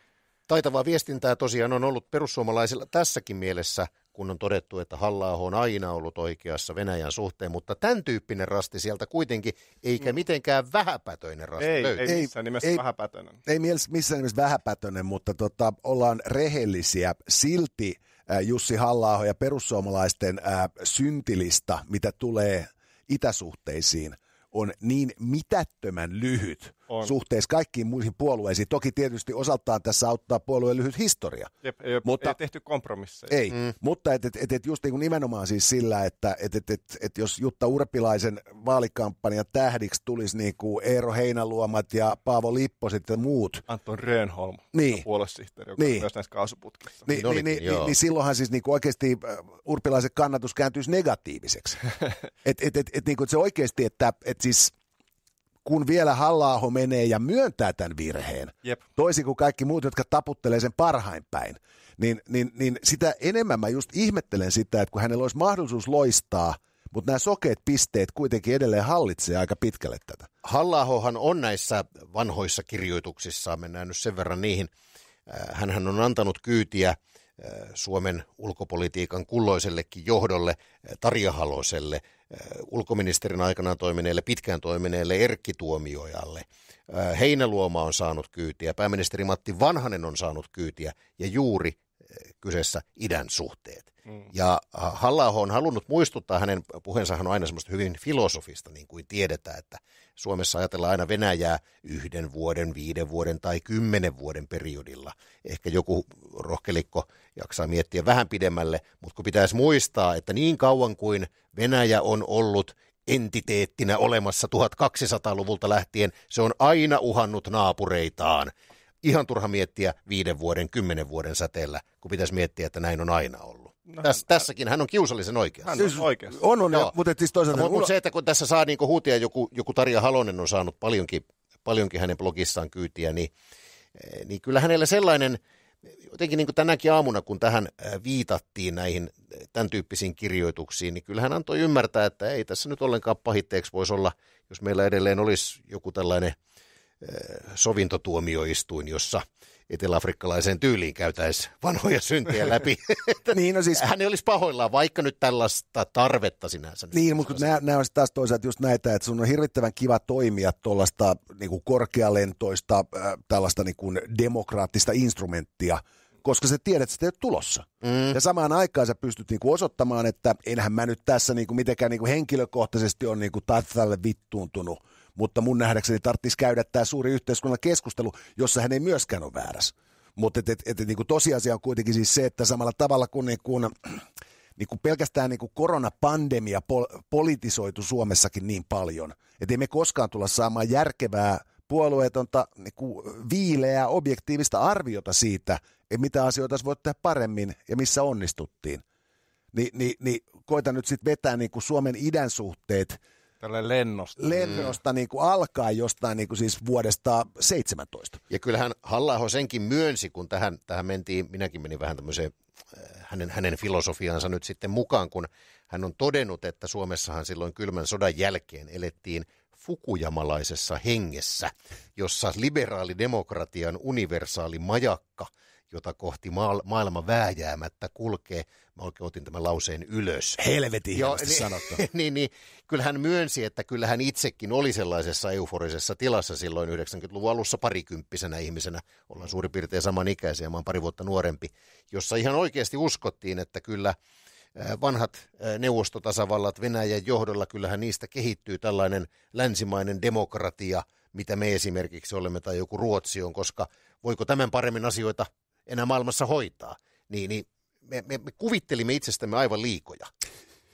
Taitavaa viestintää tosiaan on ollut perussuomalaisilla tässäkin mielessä, kun on todettu, että halla on aina ollut oikeassa Venäjän suhteen, mutta tämän tyyppinen rasti sieltä kuitenkin, eikä mm. mitenkään vähäpätöinen rasti ei, löytä. Ei missään nimessä ei, vähäpätöinen. Ei missään nimessä vähäpätöinen, mutta tota, ollaan rehellisiä. Silti Äh, Jussi halla ja perussuomalaisten äh, syntilista, mitä tulee itäsuhteisiin, on niin mitättömän lyhyt, on. suhteessa kaikkiin muihin puolueisiin. Toki tietysti osaltaan tässä auttaa puolueen lyhyt historia. Jep, ei, mutta, ei tehty kompromisseja. Ei, mm. mutta et, et, et, et just niin nimenomaan siis sillä, että et, et, et, et jos Jutta Urpilaisen vaalikampanjan tähdiksi tulisi niin kuin Eero Heinaluomat ja Paavo Lipposet ja muut. Anton Rönholm, niin. puoluesihteeri, joka niin. on myös näissä kaasuputkissa. Niin, niin, niin, niin, niin silloinhan siis niin kuin oikeasti äh, Urpilaisen kannatus kääntyisi negatiiviseksi. <laughs> et, et, et, et, niin kuin, että se oikeasti, että et siis kun vielä halla menee ja myöntää tämän virheen, Jep. toisin kuin kaikki muut, jotka taputtelee sen parhain päin, niin, niin, niin sitä enemmän mä just ihmettelen sitä, että kun hänellä olisi mahdollisuus loistaa, mutta nämä sokeet pisteet kuitenkin edelleen hallitsee aika pitkälle tätä. Hallahohan on näissä vanhoissa kirjoituksissa, mennään nyt sen verran niihin, äh, hän on antanut kyytiä – Suomen ulkopolitiikan kulloisellekin johdolle eh, Tarja Haloselle, eh, ulkoministerin aikana toimineelle, pitkään toimineelle Erkki Tuomiojalle. Eh, Heinäluoma on saanut kyytiä, pääministeri Matti Vanhanen on saanut kyytiä ja juuri kyseessä idän suhteet. Mm. Ja halla on halunnut muistuttaa, hänen puheensahan on aina semmoista hyvin filosofista, niin kuin tiedetään, että Suomessa ajatellaan aina Venäjää yhden vuoden, viiden vuoden tai kymmenen vuoden periodilla. Ehkä joku rohkelikko jaksaa miettiä vähän pidemmälle, mutta kun pitäisi muistaa, että niin kauan kuin Venäjä on ollut entiteettinä olemassa 1200-luvulta lähtien, se on aina uhannut naapureitaan. Ihan turha miettiä viiden vuoden, kymmenen vuoden säteellä, kun pitäisi miettiä, että näin on aina ollut. No, Täs, hän, tässäkin hän on kiusallisen oikeassa. Hän on siis, oikeassa. On, on, mutta siis toisaalta... No, mutta se, että kun tässä saa niin huutia, joku, joku Tarja Halonen on saanut paljonkin, paljonkin hänen blogissaan kyytiä, niin, eh, niin kyllä hänellä sellainen, jotenkin niin kuin tänäkin aamuna, kun tähän eh, viitattiin näihin eh, tämän tyyppisiin kirjoituksiin, niin kyllähän antoi ymmärtää, että ei tässä nyt ollenkaan pahitteeksi voisi olla, jos meillä edelleen olisi joku tällainen sovintotuomioistuin, jossa eteläafrikkalaiseen tyyliin käytäisiin vanhoja syntejä läpi. <laughs> niin, no siis... Hän ei olisi pahoillaan, vaikka nyt tällaista tarvetta sinänsä. Niin, mutta nämä, nämä on taas toisaalta just näitä, että sun on hirvittävän kiva toimia tuollaista niin korkealentoista, äh, tällaista niin kuin demokraattista instrumenttia, koska sä tiedät, että sä teet tulossa. Mm. Ja samaan aikaan sä pystyt kuin niinku, osoittamaan, että enhän mä nyt tässä niinku mitenkään niinku henkilökohtaisesti on niinku tälle vittuuntunut – mutta mun nähdäkseni tarvitsisi käydä tämä suuri yhteiskunnan keskustelu, jossa hän ei myöskään ole väärässä. Mutta et, et, et, niin kuin tosiasia on kuitenkin siis se, että samalla tavalla kuin, niin kuin, <clears throat> niin kuin pelkästään niin kuin koronapandemia pol, politisoitu Suomessakin niin paljon, että ei me koskaan tulla saamaan järkevää puolueetonta, niin kuin viileää, objektiivista arviota siitä, että mitä asioita voi tehdä paremmin ja missä onnistuttiin. Ni, niin, niin koita nyt sitten vetää niin kuin Suomen idän suhteet Tällä lennosta. Lennosta mm. niin kuin alkaa jostain niin kuin siis vuodesta 17. Ja kyllähän halla senkin myönsi, kun tähän, tähän mentiin, minäkin menin vähän tämmöiseen äh, hänen, hänen filosofiansa nyt sitten mukaan, kun hän on todennut, että Suomessahan silloin kylmän sodan jälkeen elettiin fukujamalaisessa hengessä, jossa liberaalidemokratian universaali majakka – jota kohti maal- maailma vääjäämättä kulkee. Mä oikein otin tämän lauseen ylös. Helvetin Joo, niin, sanottu. <laughs> niin, niin, kyllähän myönsi, että kyllähän itsekin oli sellaisessa euforisessa tilassa silloin 90-luvun alussa parikymppisenä ihmisenä. Ollaan suurin piirtein samanikäisiä, mä oon pari vuotta nuorempi, jossa ihan oikeasti uskottiin, että kyllä vanhat neuvostotasavallat Venäjän johdolla, kyllähän niistä kehittyy tällainen länsimainen demokratia – mitä me esimerkiksi olemme tai joku Ruotsi on, koska voiko tämän paremmin asioita enää maailmassa hoitaa, niin, niin me, me, me kuvittelimme itsestämme aivan liikoja.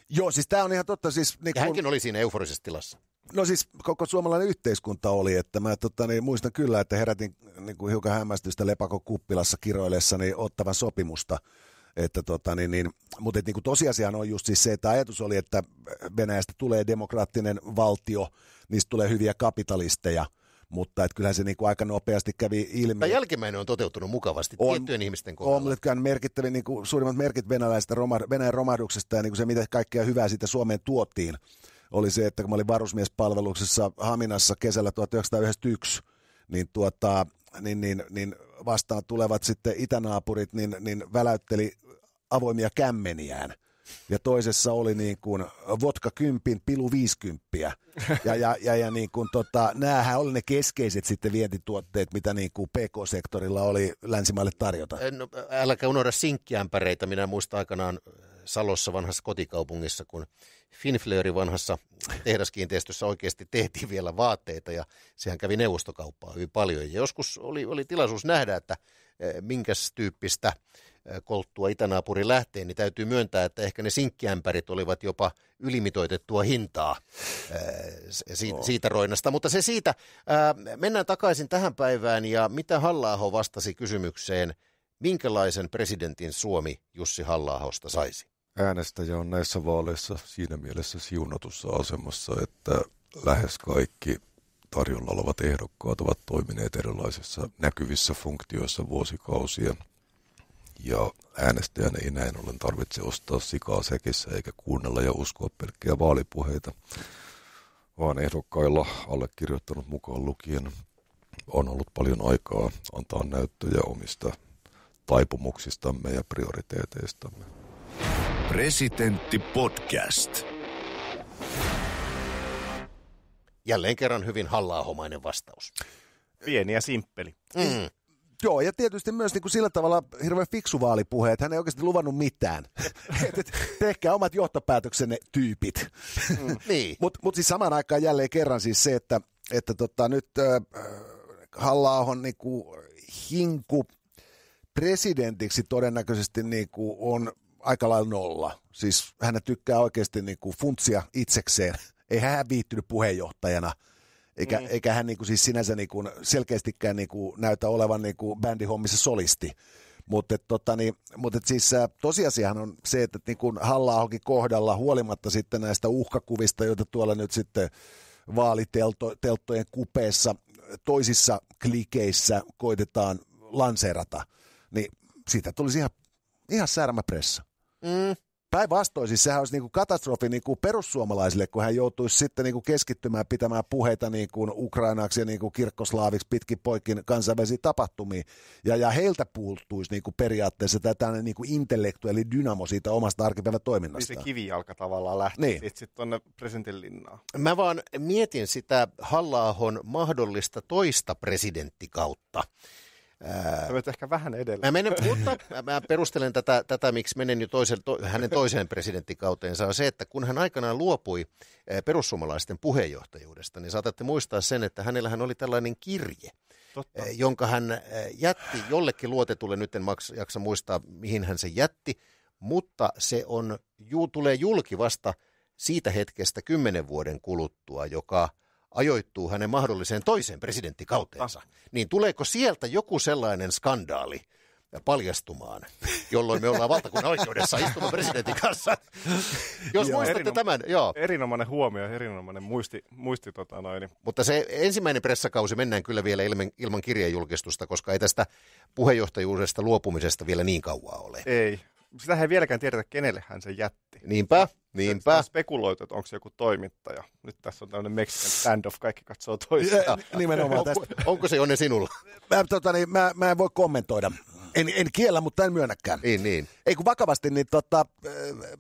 Joo, siis tämä on ihan totta. Siis, niin kun... hänkin oli siinä euforisessa tilassa. No siis koko suomalainen yhteiskunta oli, että mä totta, niin muistan kyllä, että herätin niin kuin hiukan hämmästystä lepako kuppilassa niin ottavan sopimusta. Että tota, niin, niin, mutta että, niin kuin tosiasiahan on just siis se, että ajatus oli, että Venäjästä tulee demokraattinen valtio, niistä tulee hyviä kapitalisteja – mutta et kyllähän se niin kuin aika nopeasti kävi ilmi. Tämä jälkimmäinen on toteutunut mukavasti on, tiettyjen ihmisten kohdalla. On, mutta merkittävin, niin kuin suurimmat merkit venäläisestä romah- Venäjän romahduksesta ja niin kuin se, mitä kaikkea hyvää siitä Suomeen tuotiin, oli se, että kun mä olin varusmiespalveluksessa Haminassa kesällä 1991, niin, tuota, niin, niin, niin vastaan tulevat sitten itänaapurit, niin, niin väläytteli avoimia kämmeniään – ja toisessa oli niin kuin vodka kympin, pilu 50. Ja, ja, ja, ja niin kuin tota, näähän oli ne keskeiset sitten vientituotteet, mitä niin kuin PK-sektorilla oli länsimaille tarjota. No, äläkä unohda sinkkiämpäreitä. Minä muistan aikanaan Salossa vanhassa kotikaupungissa, kun Finfleuri vanhassa tehdaskiinteistössä oikeasti tehtiin vielä vaatteita ja sehän kävi neuvostokauppaa hyvin paljon. Ja joskus oli, oli tilaisuus nähdä, että eh, minkä tyyppistä kolttua itänaapuri lähtee, niin täytyy myöntää, että ehkä ne sinkkiämpärit olivat jopa ylimitoitettua hintaa siitä, siitä roinasta. Mutta se siitä, mennään takaisin tähän päivään ja mitä halla vastasi kysymykseen, minkälaisen presidentin Suomi Jussi halla saisi? Äänestäjä on näissä vaaleissa siinä mielessä siunatussa asemassa, että lähes kaikki tarjolla olevat ehdokkaat ovat toimineet erilaisissa näkyvissä funktioissa vuosikausia – ja äänestäjän ei näin ollen tarvitse ostaa sikaa sekissä eikä kuunnella ja uskoa pelkkiä vaalipuheita, vaan ehdokkailla allekirjoittanut mukaan lukien on ollut paljon aikaa antaa näyttöjä omista taipumuksistamme ja prioriteeteistamme. Presidentti Podcast. Jälleen kerran hyvin hallaahomainen vastaus. Pieni ja simppeli. Mm. Joo, ja tietysti myös niin kuin sillä tavalla hirveän fiksu vaalipuhe, että hän ei oikeasti luvannut mitään. <laughs> tehkää omat johtopäätöksenne tyypit. Mm. niin. <laughs> Mutta mut siis samaan aikaan jälleen kerran siis se, että, että tota, nyt äh, halla niin kuin hinku presidentiksi todennäköisesti niin kuin on aika lailla nolla. Siis hän tykkää oikeasti niin kuin funtsia itsekseen. Ei hän viittynyt puheenjohtajana – eikä, mm. eikä hän niin kuin siis sinänsä niin kuin selkeästikään niin kuin näytä olevan niin kuin bändihommissa solisti. Mutta tota, niin, mut et siis äh, tosiasiahan on se, että niin kun halla kohdalla huolimatta sitten näistä uhkakuvista, joita tuolla nyt sitten vaaliteltojen kupeessa toisissa klikeissä koitetaan lanseerata, niin siitä tulisi ihan, ihan säärmäpressa. Mm. Päinvastoin siis sehän olisi niin kuin katastrofi niin kuin perussuomalaisille, kun hän joutuisi sitten niin kuin keskittymään pitämään puheita niin kuin ukrainaksi ja niin kuin kirkkoslaaviksi pitkin poikin kansainvälisiin tapahtumiin. Ja, ja heiltä puuttuisi niin kuin periaatteessa tämä niin kuin intellektuelli dynamo siitä omasta arkipäivän toiminnasta. Niin se kivijalka tavallaan lähtee niin. sitten sit tuonne presidentin linnaan. Mä vaan mietin sitä halla mahdollista toista presidenttikautta. Ää... Olet ehkä vähän edellä. Mä menen, mutta mä perustelen tätä, tätä miksi menen jo toisen, to, hänen toiseen presidenttikauteensa, on se, että kun hän aikanaan luopui perussuomalaisten puheenjohtajuudesta, niin saatatte muistaa sen, että hänellähän oli tällainen kirje, Totta. jonka hän jätti jollekin luotetulle, nyt en maks, jaksa muistaa, mihin hän se jätti, mutta se on, juu, tulee julki vasta siitä hetkestä kymmenen vuoden kuluttua, joka – ajoittuu hänen mahdolliseen toiseen presidenttikauteensa, ah. niin tuleeko sieltä joku sellainen skandaali, paljastumaan, jolloin me ollaan valtakunnan oikeudessa istuvan presidentin kanssa. Jos joo, muistatte erinoma- tämän, joo. Erinomainen huomio, erinomainen muisti. muisti tota noin. Niin- Mutta se ensimmäinen pressakausi mennään kyllä vielä ilman, ilman kirjajulkistusta, koska ei tästä puheenjohtajuudesta luopumisesta vielä niin kauaa ole. Ei. Sitä ei vieläkään tiedetä, kenelle hän sen jättää Niinpä, niinpä. Sitä spekuloitu, että onko se joku toimittaja. Nyt tässä on tämmöinen Mexican standoff, kaikki katsoo Ja, Nimenomaan tästä. Onko, se Jonne sinulla? Mä, tota, niin, mä, mä en voi kommentoida. En, en kiellä, mutta en myönnäkään. Niin, niin. Ei kun vakavasti, niin tota,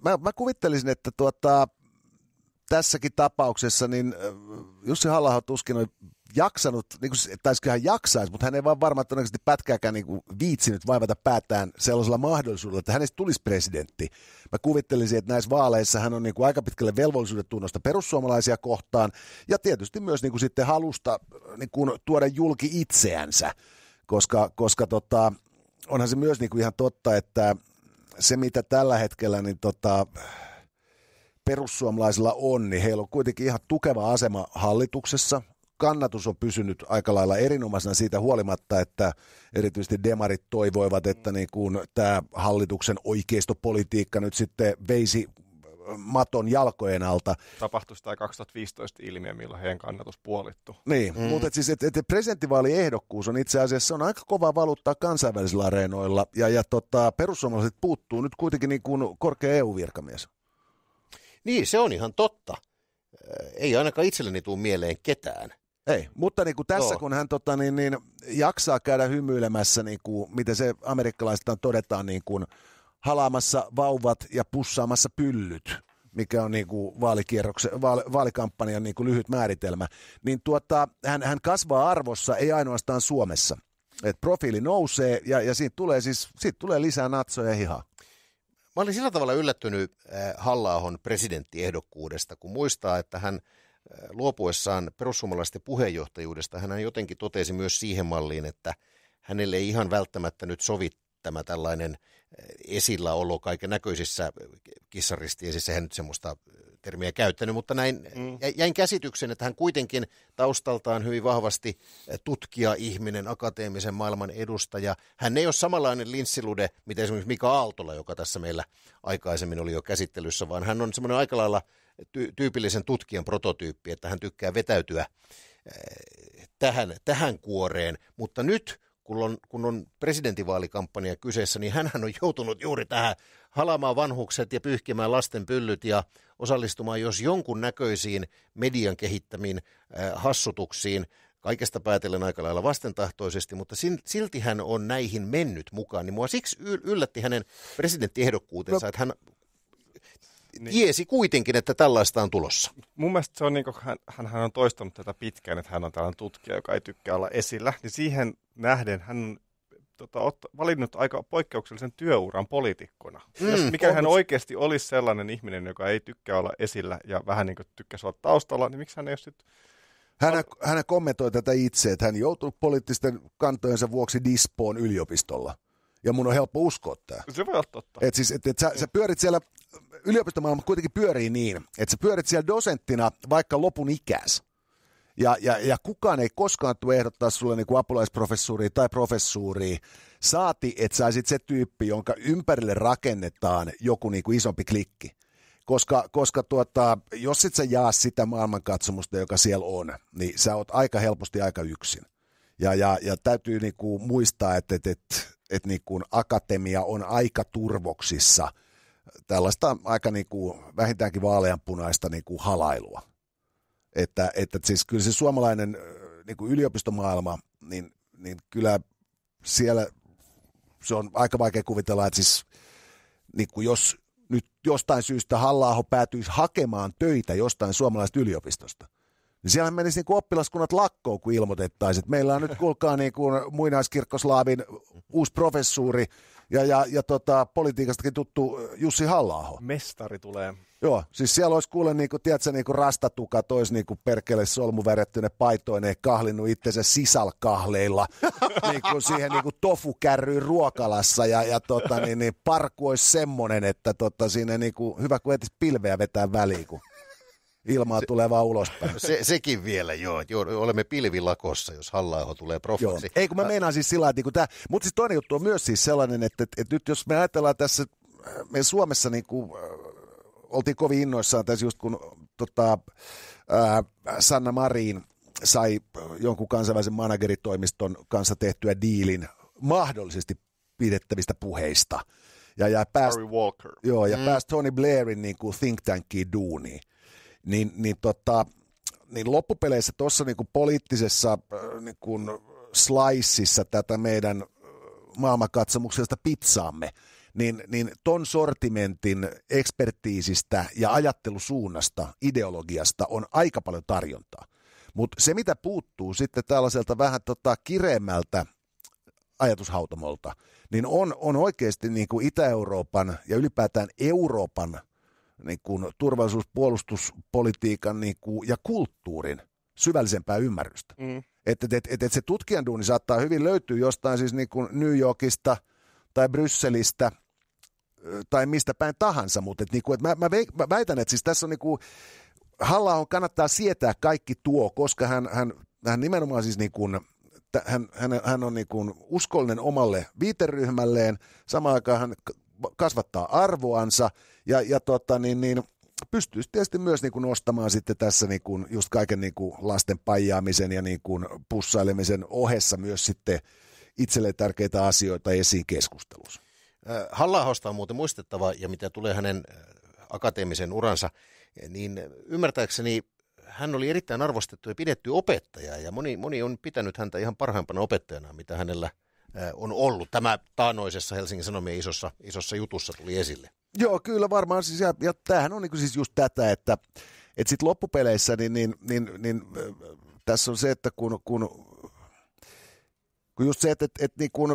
mä, mä kuvittelisin, että tuota, tässäkin tapauksessa, niin äh, Jussi Hallaho tuskin oli jaksanut, niin kuin, tai hän jaksaisi, mutta hän ei vaan varmaan todennäköisesti pätkääkään niin kuin viitsinyt vaivata päätään sellaisella mahdollisuudella, että hänestä tulisi presidentti. Mä kuvittelisin, että näissä vaaleissa hän on niin kuin aika pitkälle velvollisuudet tunnosta perussuomalaisia kohtaan ja tietysti myös niin kuin sitten halusta niin kuin tuoda julki itseänsä, koska, koska tota, onhan se myös niin kuin ihan totta, että se mitä tällä hetkellä niin tota, perussuomalaisilla on, niin heillä on kuitenkin ihan tukeva asema hallituksessa kannatus on pysynyt aika lailla erinomaisena siitä huolimatta, että erityisesti demarit toivoivat, että niin kuin tämä hallituksen oikeistopolitiikka nyt sitten veisi äh, maton jalkojen alta. Tapahtui sitä 2015 ilmiö, milloin heidän kannatus puolittu. Niin, mm. mutta siis et, et presidenttivaaliehdokkuus on itse asiassa on aika kova valuuttaa kansainvälisillä areenoilla, ja, ja tota, perussuomalaiset puuttuu nyt kuitenkin niin kuin korkea EU-virkamies. Niin, se on ihan totta. Ei ainakaan itselleni tule mieleen ketään ei, mutta niin kuin tässä Joo. kun hän tota, niin, niin, jaksaa käydä hymyilemässä, niin kuin, miten se amerikkalaistaan todetaan, niin kuin, halaamassa vauvat ja pussaamassa pyllyt, mikä on niin kuin vaalikierroksen, vaal, vaalikampanjan niin kuin lyhyt määritelmä, niin tuota, hän, hän kasvaa arvossa, ei ainoastaan Suomessa. Et profiili nousee ja, ja siitä, tulee siis, siitä tulee lisää natsoja ja hihaa. Mä olin sillä tavalla yllättynyt äh, halla presidenttiehdokkuudesta, kun muistaa, että hän – luopuessaan perussuomalaisten puheenjohtajuudesta hän jotenkin totesi myös siihen malliin, että hänelle ei ihan välttämättä nyt sovi tämä tällainen eh, esilläolo kaiken näköisissä eh, kissaristiesissä. Hän nyt semmoista eh, termiä käyttänyt, mutta näin mm. jäin käsityksen, että hän kuitenkin taustaltaan hyvin vahvasti tutkija ihminen, akateemisen maailman edustaja. Hän ei ole samanlainen linssilude, mitä esimerkiksi Mika Aaltola, joka tässä meillä aikaisemmin oli jo käsittelyssä, vaan hän on semmoinen aika lailla – ty- tyypillisen tutkijan prototyyppi, että hän tykkää vetäytyä eh, tähän, tähän kuoreen, mutta nyt kun on, kun on presidentinvaalikampanja kyseessä, niin hän on joutunut juuri tähän halamaan vanhukset ja pyyhkimään lasten pyllyt ja osallistumaan jos jonkun näköisiin median kehittämiin äh, hassutuksiin, kaikesta päätellen aika lailla vastentahtoisesti, mutta silti hän on näihin mennyt mukaan. Niin mua siksi yllätti hänen presidenttiehdokkuutensa, no, että hän niin. tiesi kuitenkin, että tällaista on tulossa. Mun mielestä se on niin kuin, hän, hän on toistanut tätä pitkään, että hän on tällainen tutkija, joka ei tykkää olla esillä. Niin siihen nähden hän on tota, valinnut aika poikkeuksellisen työuran poliitikkona. Mm, mikä hän oikeasti olisi sellainen ihminen, joka ei tykkää olla esillä ja vähän niin kuin tykkäisi olla taustalla, niin miksi hän ei ole sitten hän, hän kommentoi tätä itse, että hän joutuu poliittisten kantojensa vuoksi dispoon yliopistolla. Ja mun on helppo uskoa tämä. Se voi olla totta. Et siis, et, et sä, sä pyörit siellä yliopistomaailma kuitenkin pyörii niin, että sä pyörit siellä dosenttina vaikka lopun ikäs. Ja, ja, ja kukaan ei koskaan tule ehdottaa sulle niin apulaisprofessuuria tai professuuria. Saati, että saisit se tyyppi, jonka ympärille rakennetaan joku niin kuin isompi klikki. Koska, koska tuota, jos et sä jaa sitä maailmankatsomusta, joka siellä on, niin sä oot aika helposti aika yksin. Ja, ja, ja täytyy niin kuin muistaa, että, että, että, että niin kuin akatemia on aika turvoksissa – tällaista aika niin kuin, vähintäänkin vaaleanpunaista niin kuin halailua. Että, että siis kyllä se suomalainen niin kuin yliopistomaailma, niin, niin kyllä siellä se on aika vaikea kuvitella, että siis niin kuin jos nyt jostain syystä halla päätyisi hakemaan töitä jostain suomalaisesta yliopistosta, niin siellä menisi niin kuin oppilaskunnat lakkoon, kun ilmoitettaisiin, että meillä on nyt, kuulkaa, niin kuin muinaiskirkkoslaavin uusi professuuri – ja, ja, ja tota, politiikastakin tuttu äh, Jussi halla Mestari tulee. Joo, siis siellä olisi kuule, niin kuin, tiedätkö, niin kuin rastatuka tois niin kuin perkele solmuvärettyne paitoineen kahlinnut itsensä sisalkahleilla <laughs> niin kuin siihen niin kuin tofukärryyn ruokalassa ja, ja tota, niin, niin, parku olisi semmoinen, että tota, siinä niin kuin, hyvä kun etis pilveä vetää väliin, kun ilmaa se, tulee vaan ulospäin. Se, sekin vielä, joo. joo. Olemme pilvilakossa, jos halla tulee profiisi. Ei, kun mä meinaan siis sillä että niin tämä, mutta siis toinen juttu on myös siis sellainen, että, että, että nyt jos me ajatellaan tässä, äh, me Suomessa niin kuin, äh, oltiin kovin innoissaan tässä just kun tota, äh, Sanna Marin sai jonkun kansainvälisen manageritoimiston kanssa tehtyä diilin mahdollisesti pidettävistä puheista. Ja, ja pääsi, Walker. Joo, ja mm. pääsi Tony Blairin niin kuin think tankiin duuniin niin, niin, tota, niin loppupeleissä tuossa niin poliittisessa niin kuin sliceissa tätä meidän maailmankatsomuksesta pizzaamme, niin, niin ton sortimentin ekspertiisistä ja ajattelusuunnasta, ideologiasta on aika paljon tarjontaa. Mutta se, mitä puuttuu sitten tällaiselta vähän tota kireemmältä ajatushautomolta, niin on, on oikeasti niin kuin Itä-Euroopan ja ylipäätään Euroopan – niin kuin turvallisuus-, niin kuin, ja kulttuurin syvällisempää ymmärrystä. Mm. Että et, et, et se tutkijan duuni saattaa hyvin löytyä jostain siis niin kuin New Yorkista tai Brysselistä tai mistä päin tahansa, mutta et niin kuin, et mä, mä, mä väitän, että siis tässä on niin kuin, halla kannattaa sietää kaikki tuo, koska hän, hän, hän nimenomaan siis niin kuin, hän, hän, hän on niin kuin uskollinen omalle viiteryhmälleen, samaan aikaan hän kasvattaa arvoansa – ja, ja tota, niin, niin, pystyisi tietysti myös niin kuin nostamaan sitten tässä niin kuin just kaiken niin kuin lasten pajaamisen ja niin kuin pussailemisen ohessa myös sitten itselle tärkeitä asioita esiin keskustelussa. Äh, halla on muuten muistettava, ja mitä tulee hänen äh, akateemisen uransa, eh, niin ymmärtääkseni hän oli erittäin arvostettu ja pidetty opettaja, ja moni, moni on pitänyt häntä ihan parhaimpana opettajana, mitä hänellä – on ollut. Tämä taanoisessa Helsingin Sanomien isossa, isossa jutussa tuli esille. Joo, kyllä varmaan. Siis, ja, ja tämähän on niin siis just tätä, että että sit loppupeleissä niin, niin, niin, niin äh, tässä on se, että kun, kun kun just se, että, että, että niin kuin,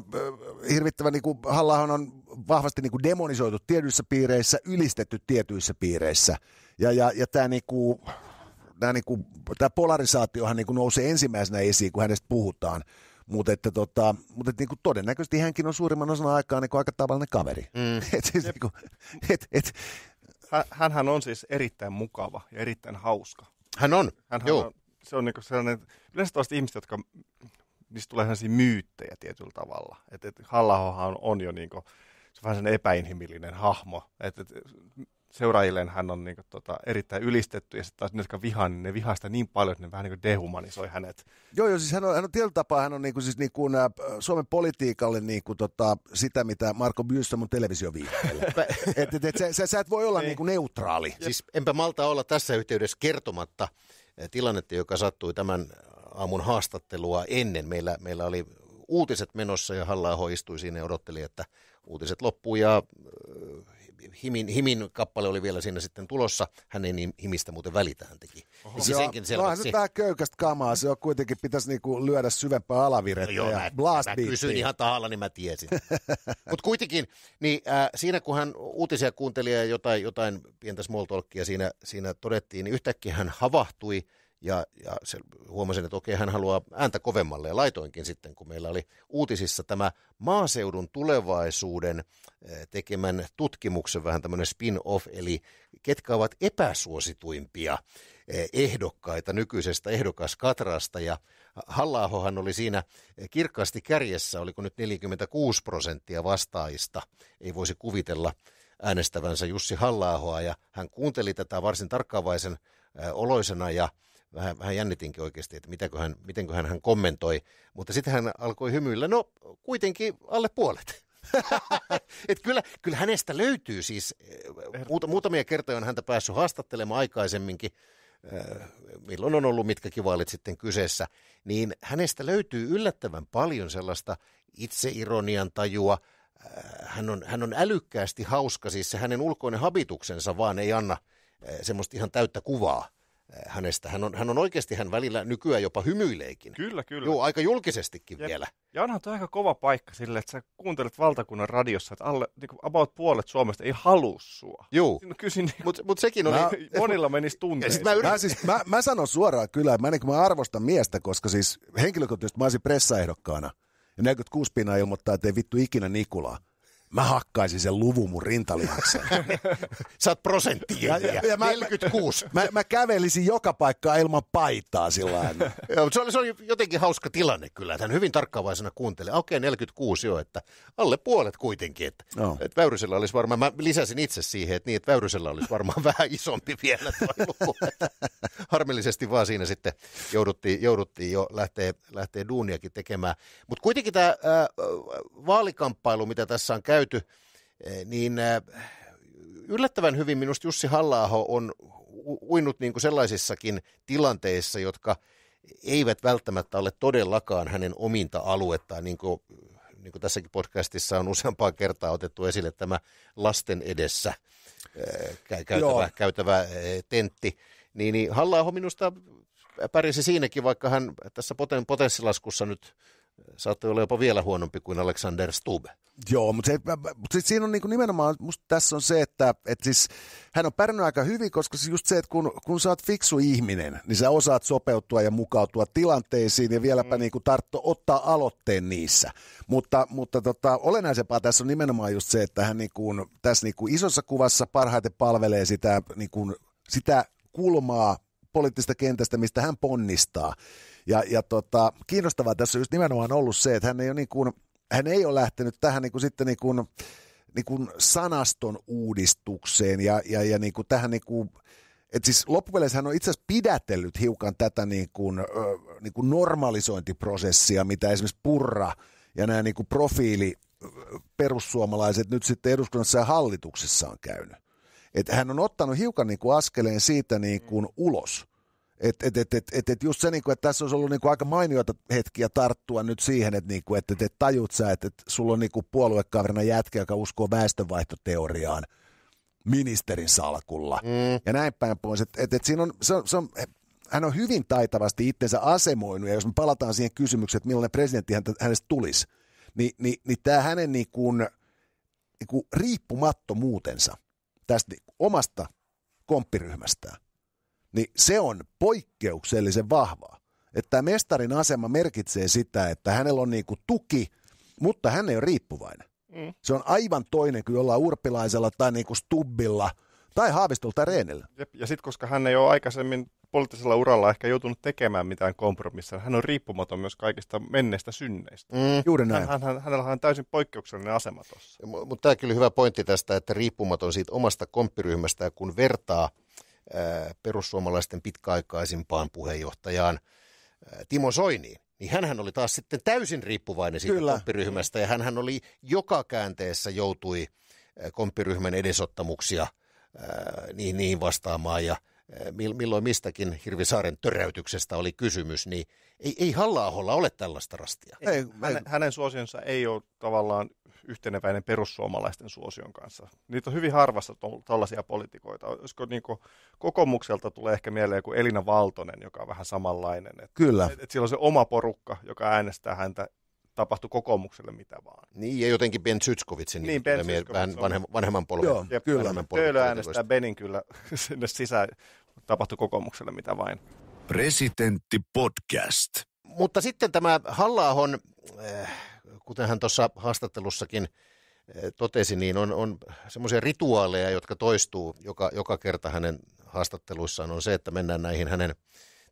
hirvittävä niin halla on vahvasti niin kuin demonisoitu tietyissä piireissä, ylistetty tietyissä piireissä. Ja, ja, ja tämä, niin kuin, tämä, niin kuin, tämä polarisaatiohan niin kuin nousee ensimmäisenä esiin, kun hänestä puhutaan. Mutta että tota, mutta että niinku todennäköisesti hänkin on suurimman osan aikaa niinku aika tavallinen kaveri. Mm. <laughs> et siis niinku, et, et, hänhän on siis erittäin mukava ja erittäin hauska. Hän on, hänhän joo. On, se on niinku sellainen, yleensä toiset ihmiset, jotka, niistä tulee sellaisia myyttejä tietyllä tavalla. Että et, et on, on jo niinku, se on vähän sen epäinhimillinen hahmo. Et, et, seuraajilleen hän on niin kuin, tota, erittäin ylistetty, ja sitten taas ne, jotka vihaa, niin ne vihaa sitä niin paljon, että ne vähän niin kuin dehumanisoi hänet. Joo, joo, siis hän on, hän on tietyllä tapaa, hän on niin kuin, siis niin kuin, ä, äh, Suomen politiikalle niin kuin, tota, sitä, mitä Marko Bynstam on televisioviikkeelle. <laughs> <laughs> et, et, et, sä, sä, sä, et voi olla niin kuin niinku neutraali. Siis enpä malta olla tässä yhteydessä kertomatta eh, tilannetta, joka sattui tämän aamun haastattelua ennen. Meillä, meillä oli uutiset menossa ja halla istui siinä ja odotteli, että uutiset loppuu ja eh, Himin, Himin kappale oli vielä siinä sitten tulossa. Hän ei niin Himistä muuten välitä, hän teki. Oho, siis joo, senkin no, se... vähän köykästä kamaa. Se on kuitenkin, pitäisi niinku lyödä syvempää alavirettä no joo, ja mä, blast mä kysyin ihan tahalla, niin mä tiesin. <laughs> Mutta kuitenkin, niin äh, siinä kun hän uutisia kuunteli ja jotain, jotain pientä small talkia siinä, siinä todettiin, niin yhtäkkiä hän havahtui ja, ja se, huomasin, että okei, hän haluaa ääntä kovemmalle ja laitoinkin sitten, kun meillä oli uutisissa tämä maaseudun tulevaisuuden – Eh, tekemän tutkimuksen, vähän tämmöinen spin-off, eli ketkä ovat epäsuosituimpia eh, ehdokkaita nykyisestä ehdokaskatrasta. Ja halla oli siinä eh, kirkkaasti kärjessä, oliko nyt 46 prosenttia vastaajista, ei voisi kuvitella äänestävänsä Jussi halla ja hän kuunteli tätä varsin tarkkaavaisen oloisena ja vähän, vähän jännitinkin oikeasti, että mitäköhän, mitenköhän hän kommentoi, mutta sitten hän alkoi hymyillä, no kuitenkin alle puolet. <laughs> Et kyllä, kyllä hänestä löytyy siis, eh, muuta, muutamia kertoja on häntä päässyt haastattelemaan aikaisemminkin, eh, milloin on ollut mitkäkin vaalit sitten kyseessä, niin hänestä löytyy yllättävän paljon sellaista itseironian tajua. Eh, hän on, hän on älykkäästi hauska, siis se hänen ulkoinen habituksensa vaan ei anna semmoista ihan täyttä kuvaa Eh, hänestä. Hän on, hän on oikeasti, hän välillä nykyään jopa hymyileekin. Kyllä, kyllä. Joo, aika julkisestikin ja, vielä. Ja onhan tuo aika kova paikka sille, että sä kuuntelet valtakunnan radiossa, että alle, niin kuin about puolet Suomesta ei halua sua. Joo, no niin, mutta mut sekin on... Mä, niin, monilla menisi tunteisiin. Mä, yrit... mä, siis, mä, mä, sanon suoraan kyllä, että mä, niin, mä arvostan miestä, koska siis henkilökohtaisesti mä olisin pressaehdokkaana. Ja 46 pinnaa ilmoittaa, että ei vittu ikinä Nikulaa mä hakkaisin sen luvun mun rintalihakseen. <laughs> Sä oot prosentti ja, ja, ja mä, 46. Mä, mä, kävelisin joka paikkaa ilman paitaa sillä <laughs> Joo, se, oli, se oli jotenkin hauska tilanne kyllä. Hän hyvin tarkkaavaisena kuunteli. Okei, okay, 46 jo, että alle puolet kuitenkin. Että, no. että Väyrysellä olisi varmaan, mä lisäsin itse siihen, että, niin, että Väyrysellä olisi varmaan <laughs> vähän isompi vielä luku. harmillisesti vaan siinä sitten jouduttiin, jouduttiin jo lähteä, lähteä duuniakin tekemään. Mutta kuitenkin tämä äh, vaalikamppailu, mitä tässä on käynyt, käyty, eh, niin eh, yllättävän hyvin minusta Jussi halla on uinut niin kuin sellaisissakin tilanteissa, jotka eivät välttämättä ole todellakaan hänen ominta aluettaan, niin kuin, niin kuin tässäkin podcastissa on useampaan kertaan otettu esille tämä lasten edessä eh, käytävä, käytävä tentti. Niin, niin halla minusta pärjäsi siinäkin, vaikka hän tässä poten, potenssilaskussa nyt saattoi olla jopa vielä huonompi kuin Alexander Stubb. Joo, mutta, se, mutta siis siinä on niin nimenomaan, musta tässä on se, että, että siis hän on pärjännyt aika hyvin, koska siis just se, että kun, kun sä oot fiksu ihminen, niin sä osaat sopeutua ja mukautua tilanteisiin ja vieläpä mm. niin kuin tartto ottaa aloitteen niissä. Mutta, mutta tota, olennaisempaa tässä on nimenomaan just se, että hän niin kuin, tässä niin kuin isossa kuvassa parhaiten palvelee sitä, niin kuin, sitä kulmaa poliittista kentästä, mistä hän ponnistaa. Ja, ja tota, kiinnostavaa tässä on just nimenomaan ollut se, että hän ei ole, niin kuin, hän ei ole lähtenyt tähän niin kuin sitten niin kuin, niin kuin sanaston uudistukseen ja, ja, ja niin kuin tähän niin kuin, et siis loppupeleissä hän on itse asiassa pidätellyt hiukan tätä niin kuin, ö, niin kuin normalisointiprosessia, mitä esimerkiksi Purra ja nämä niin kuin profiili perussuomalaiset nyt sitten eduskunnassa ja hallituksessa on käynyt. Et hän on ottanut hiukan niin kuin askeleen siitä niin kuin ulos. Et, et, et, et, et, et just se, niinku, että tässä olisi ollut niin kuin aika mainioita hetkiä tarttua nyt siihen, että, niin kuin, että, että tajut sä, että, että sulla on niin kuin puoluekaverina jätkä, joka uskoo väestönvaihtoteoriaan ministerin salkulla mm. ja näin päin pois. Et, et, et siinä on, se on, se on, hän on hyvin taitavasti itsensä asemoinut ja jos me palataan siihen kysymykseen, että millainen presidentti häntä, hänestä tulisi, niin, niin, niin tämä hänen niin kuin, niin kuin riippumattomuutensa tästä niin omasta komppiryhmästään – niin se on poikkeuksellisen vahvaa. Että mestarin asema merkitsee sitä, että hänellä on niinku tuki, mutta hän ei ole riippuvainen. Mm. Se on aivan toinen kuin jollain urpilaisella tai niinku stubbilla tai haavistolla tai reenillä. Jep, ja sitten koska hän ei ole aikaisemmin poliittisella uralla ehkä joutunut tekemään mitään kompromissia. Hän on riippumaton myös kaikista menneistä synneistä. Mm. Juuri näin. Hän, hän, hänellä on täysin poikkeuksellinen asema tuossa. Mutta tämä kyllä hyvä pointti tästä, että riippumaton siitä omasta komppiryhmästä, kun vertaa – Äh, perussuomalaisten pitkäaikaisimpaan puheenjohtajaan äh, Timo Soiniin, niin hän oli taas sitten täysin riippuvainen siitä Kyllä. komppiryhmästä ja hän oli joka käänteessä joutui äh, komppiryhmän edesottamuksia niin, niihin vastaamaan ja milloin mistäkin Hirvisaaren töräytyksestä oli kysymys, niin ei, ei halla ole tällaista rastia. Ei, hänen, hänen suosionsa ei ole tavallaan yhteneväinen perussuomalaisten suosion kanssa. Niitä on hyvin harvassa tällaisia poliitikoita. Olisiko niin kuin, kokomukselta tulee ehkä mieleen joku Elina Valtonen, joka on vähän samanlainen. Että, Kyllä. Että, että sillä on se oma porukka, joka äänestää häntä tapahtui kokoomukselle mitä vaan. Niin, ja jotenkin Ben Zyskowiczin niin, ben Zyskowicz vähän vanhem, vanhemman polven. Joo, ja kyllä. Töölö äänestää Benin kyllä <laughs> sinne sisään. Tapahtui kokoomukselle mitä vain. Presidentti Podcast. Mutta sitten tämä halla äh, eh, kuten hän tuossa haastattelussakin eh, totesi, niin on, on semmoisia rituaaleja, jotka toistuu joka, joka kerta hänen haastatteluissaan, on se, että mennään näihin hänen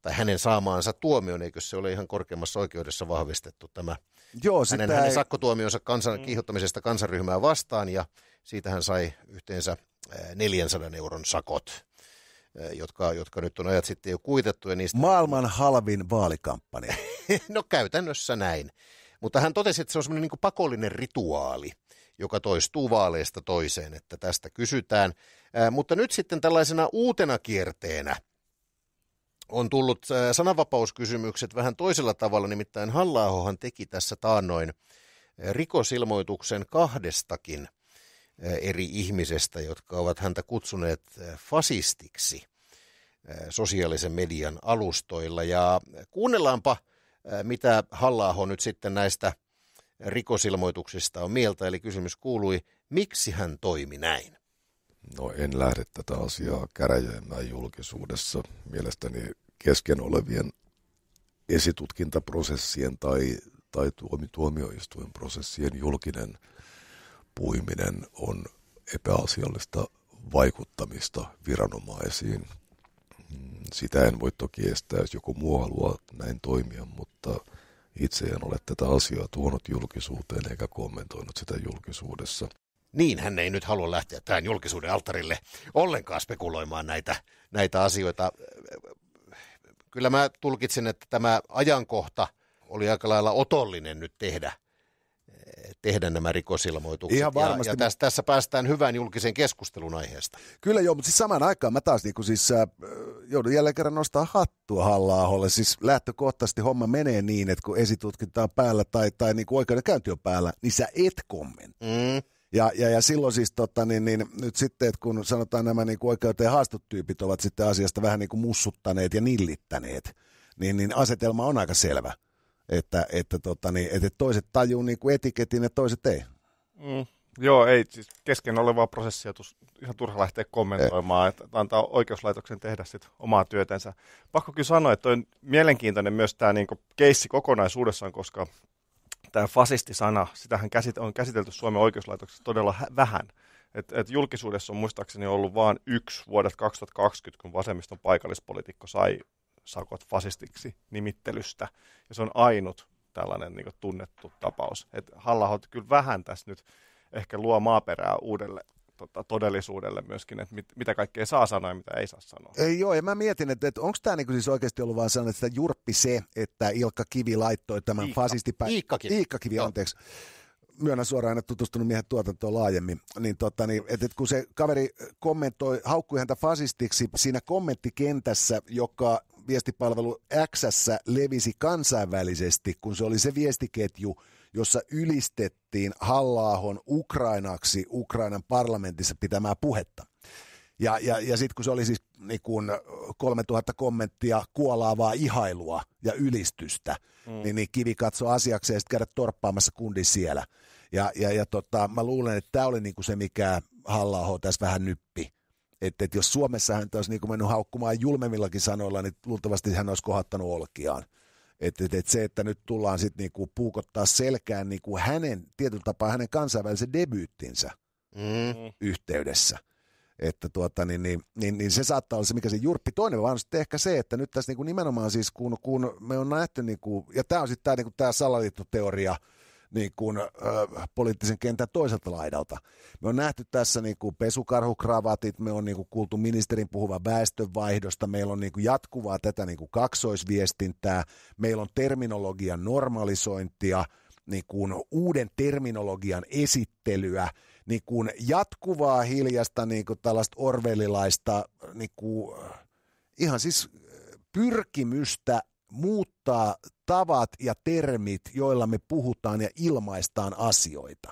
tai hänen saamaansa tuomioon, eikö se ole ihan korkeimmassa oikeudessa vahvistettu tämä Joo, sitä hänen, ei... hänen sakkotuomionsa kansan, mm. kiihottamisesta kansanryhmää vastaan ja siitä hän sai yhteensä 400 eh, euron sakot, eh, jotka, jotka nyt on ajat sitten jo kuitettu. Ja niistä... Maailman halvin vaalikampanja. <laughs> no käytännössä näin. Mutta hän totesi, että se on semmoinen niin pakollinen rituaali, joka toistuu vaaleista toiseen, että tästä kysytään. mutta nyt sitten tällaisena uutena kierteenä on tullut sananvapauskysymykset vähän toisella tavalla, nimittäin halla teki tässä taannoin rikosilmoituksen kahdestakin eri ihmisestä, jotka ovat häntä kutsuneet fasistiksi sosiaalisen median alustoilla. Ja kuunnellaanpa mitä Hallaho nyt sitten näistä rikosilmoituksista on mieltä. Eli kysymys kuului, miksi hän toimi näin? No en lähde tätä asiaa käräjäämään julkisuudessa. Mielestäni kesken olevien esitutkintaprosessien tai, tai prosessien julkinen puiminen on epäasiallista vaikuttamista viranomaisiin sitä en voi toki estää, jos joku muu haluaa näin toimia, mutta itse en ole tätä asiaa tuonut julkisuuteen eikä kommentoinut sitä julkisuudessa. Niin, hän ei nyt halua lähteä tähän julkisuuden alttarille ollenkaan spekuloimaan näitä, näitä asioita. Kyllä mä tulkitsen, että tämä ajankohta oli aika lailla otollinen nyt tehdä – tehdä nämä rikosilmoitukset. Ihan varmasti. Ja, ja tässä, tässä päästään hyvään julkisen keskustelun aiheesta. Kyllä joo, mutta siis samaan aikaan mä taas niin siis, äh, joudun jälleen kerran nostaa hattua halla Siis lähtökohtaisesti homma menee niin, että kun esitutkinta on päällä tai, tai niin oikeudenkäynti on päällä, niin sä et kommentoi. Mm. Ja, ja, ja silloin siis tota, niin, niin, nyt sitten, että kun sanotaan nämä niin kuin oikeuteen haastotyypit ovat sitten asiasta vähän niin kuin mussuttaneet ja nillittäneet, niin, niin asetelma on aika selvä että, että, tota, niin, että toiset tajuu niin kuin etiketin ja toiset ei. Mm. Joo, ei, siis kesken olevaa prosessia tus, ihan turha lähteä kommentoimaan, että antaa oikeuslaitoksen tehdä sit omaa työtänsä. Pakko kyllä sanoa, että on mielenkiintoinen myös tämä niinku keissi kokonaisuudessaan, koska tämä fasistisana, sitähän käsit, on käsitelty Suomen oikeuslaitoksessa todella hä- vähän. Et, et julkisuudessa on muistaakseni ollut vain yksi vuodet 2020, kun vasemmiston paikallispolitiikko sai sakot fasistiksi nimittelystä. Ja se on ainut tällainen niin kuin, tunnettu tapaus. halla kyllä vähän tässä nyt ehkä luo maaperää uudelle tota, todellisuudelle myöskin, että mit, mitä kaikkea saa sanoa ja mitä ei saa sanoa. Ei, joo, ja mä mietin, että, että onko tämä niinku siis oikeasti ollut vaan sellainen, että jurppi se, että Ilkka Kivi laittoi tämän Iikka. Kivi Iikkakivi. Iikkakivi, anteeksi. Myönnän suoraan, että tutustunut miehen tuotantoon laajemmin. Niin, totta, niin, että, että kun se kaveri kommentoi, haukkui häntä fasistiksi siinä kommenttikentässä, joka viestipalvelu X levisi kansainvälisesti, kun se oli se viestiketju, jossa ylistettiin Hallaahon Ukrainaksi Ukrainan parlamentissa pitämää puhetta. Ja, ja, ja sitten kun se oli siis niin kun 3000 kommenttia kuolaavaa ihailua ja ylistystä, mm. niin, niin Kivi katsoi asiaksi ja sitten käydä torppaamassa kundi siellä. Ja, ja, ja tota, mä luulen, että tämä oli niin se, mikä halla tässä vähän nyppi. Että et jos Suomessa hän olisi niin mennyt haukkumaan julmemmillakin sanoilla, niin luultavasti hän olisi kohottanut olkiaan. Että et, et se, että nyt tullaan sitten niinku puukottaa selkään niinku hänen, tietyllä tapaa hänen kansainvälisen debyyttinsä mm. yhteydessä. Että tuota, niin, niin, niin, niin, se saattaa olla se, mikä se jurppi toinen, vaan sitten ehkä se, että nyt tässä niinku nimenomaan siis, kun, kun me on nähty, niinku, ja tämä on sitten tämä niinku, salaliittoteoria – niin kuin, ö, poliittisen kentän toiselta laidalta. Me on nähty tässä niin kuin pesukarhukravatit, me on niin kuin kuultu ministerin puhuva väestönvaihdosta, meillä on niin kuin jatkuvaa tätä niin kuin kaksoisviestintää, meillä on terminologian normalisointia, niin kuin uuden terminologian esittelyä, niin kuin jatkuvaa hiljasta niin kuin tällaista orvelilaista niin kuin, ihan siis pyrkimystä muuttaa tavat ja termit, joilla me puhutaan ja ilmaistaan asioita.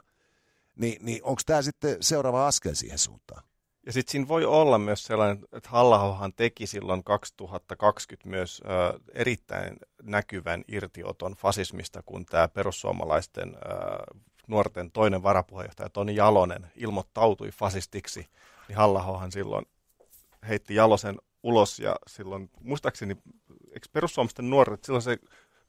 Ni, niin onko tämä sitten seuraava askel siihen suuntaan? Ja sitten siinä voi olla myös sellainen, että Hallahohan teki silloin 2020 myös ö, erittäin näkyvän irtioton fasismista, kun tämä perussuomalaisten ö, nuorten toinen varapuheenjohtaja Toni Jalonen ilmoittautui fasistiksi, niin Hallahohan silloin heitti Jalosen ulos ja silloin muistaakseni eikö perussuomisten nuoret, silloin se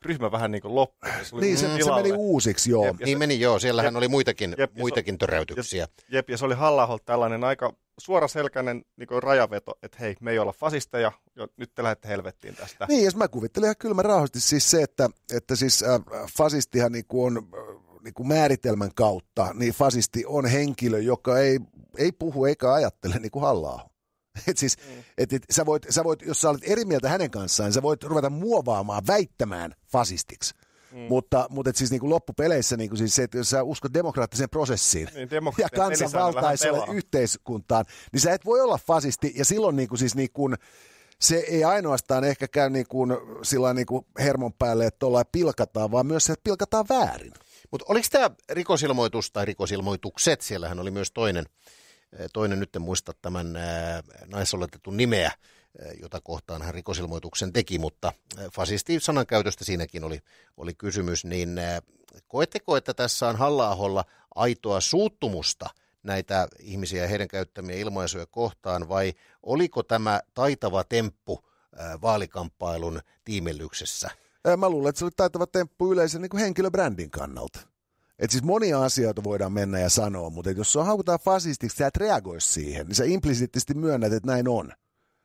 ryhmä vähän niin kuin loppui. Se niin, se, se meni uusiksi, joo. Jep, niin se, meni, joo. Siellähän jep, oli muitakin, jep, muitakin töräytyksiä. Jep, ja se oli halla tällainen aika suoraselkäinen niin rajaveto, että hei, me ei olla fasisteja, jo, nyt te lähdette helvettiin tästä. Niin, jos mä kuvittelen ihan kylmä rauhasti siis se, että, että siis äh, fasistihan niin kuin on äh, niin kuin määritelmän kautta, niin fasisti on henkilö, joka ei, ei puhu eikä ajattele niin kuin halla <laughs> Et siis, mm. et, et, sä voit, sä voit, jos sä olet eri mieltä hänen kanssaan, niin sä voit ruveta muovaamaan, väittämään fasistiksi. Mm. Mutta, mutta et siis niin kuin loppupeleissä niin kuin siis se, että jos sä uskot demokraattiseen prosessiin niin, ja kansanvaltaiselle yhteiskuntaan, niin sä et voi olla fasisti. Ja silloin niin kuin siis niin kuin, se ei ainoastaan ehkä käy niin kuin, sillä niin kuin hermon päälle, että ollaan pilkataan, vaan myös se, että pilkataan väärin. Mutta oliko tämä rikosilmoitus tai rikosilmoitukset, siellähän oli myös toinen Toinen nyt en muista tämän naisoletetun nimeä, jota kohtaan hän rikosilmoituksen teki, mutta fasisti sanankäytöstä siinäkin oli, oli kysymys, niin koetteko, että tässä on halla aitoa suuttumusta näitä ihmisiä ja heidän käyttämiä ilmaisuja kohtaan, vai oliko tämä taitava temppu vaalikamppailun tiimellyksessä? Mä luulen, että se oli taitava temppu yleisen niin kuin henkilöbrändin kannalta. Et siis monia asioita voidaan mennä ja sanoa, mutta jos se haukutaan fasistiksi, sä et reagoi siihen, niin sä implisiittisesti myönnät, että näin on.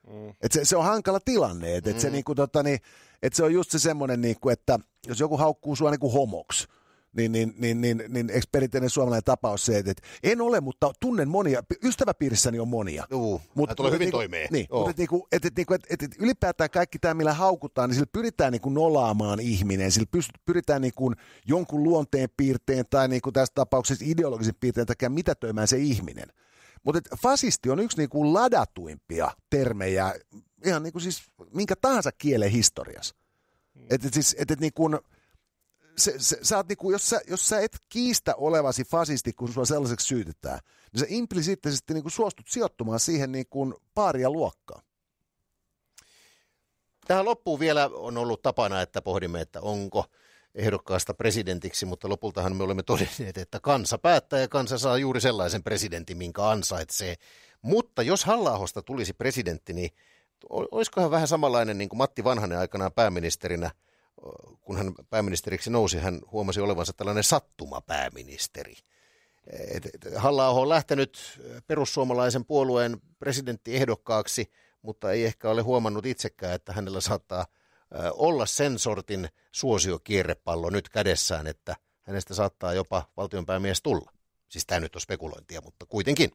Mm. Et se, se on hankala tilanne, että mm. et se, mm. niinku, tota, niin, et se on just se semmoinen, niinku, että jos joku haukkuu sua niinku homoksi, niin, niin, niin, niin, niin eikö perinteinen suomalainen tapaus se, että en ole, mutta tunnen monia, ystäväpiirissäni on monia. Juu, mutta tulee hyvin niinku- toimeen. Niin, mutta niinku, että että, niinku- että, että että, että ylipäätään kaikki tämä, millä haukutaan, niin sillä pyritään kuin niinku nolaamaan ihminen, sillä pyritään niin kuin jonkun luonteen piirteen tai niin kuin tässä tapauksessa ideologisen piirteen takia mitätöimään se ihminen. Mutta fasisti on yksi niin kuin ladatuimpia termejä, ihan kuin siis minkä tahansa kielen historiassa. Mm. Että, että, siis, että et niinku, se, se, sä oot niinku, jos, sä, jos sä et kiistä olevasi fasisti, kun sua sellaiseksi syytetään, niin sä implisiittisesti niinku suostut sijoittumaan siihen niinku paaria luokkaan. Tähän loppuun vielä on ollut tapana, että pohdimme, että onko ehdokkaasta presidentiksi, mutta lopultahan me olemme todenneet, että kansa päättää ja kansa saa juuri sellaisen presidentin, minkä ansaitsee. Mutta jos halla tulisi presidentti, niin olisikohan vähän samanlainen niin kuin Matti Vanhanen aikanaan pääministerinä – kun hän pääministeriksi nousi, hän huomasi olevansa tällainen sattumapääministeri. Halla-aho on lähtenyt perussuomalaisen puolueen presidenttiehdokkaaksi, mutta ei ehkä ole huomannut itsekään, että hänellä saattaa olla sen sortin suosiokierrepallo nyt kädessään, että hänestä saattaa jopa valtionpäämies tulla. Siis tämä nyt on spekulointia, mutta kuitenkin.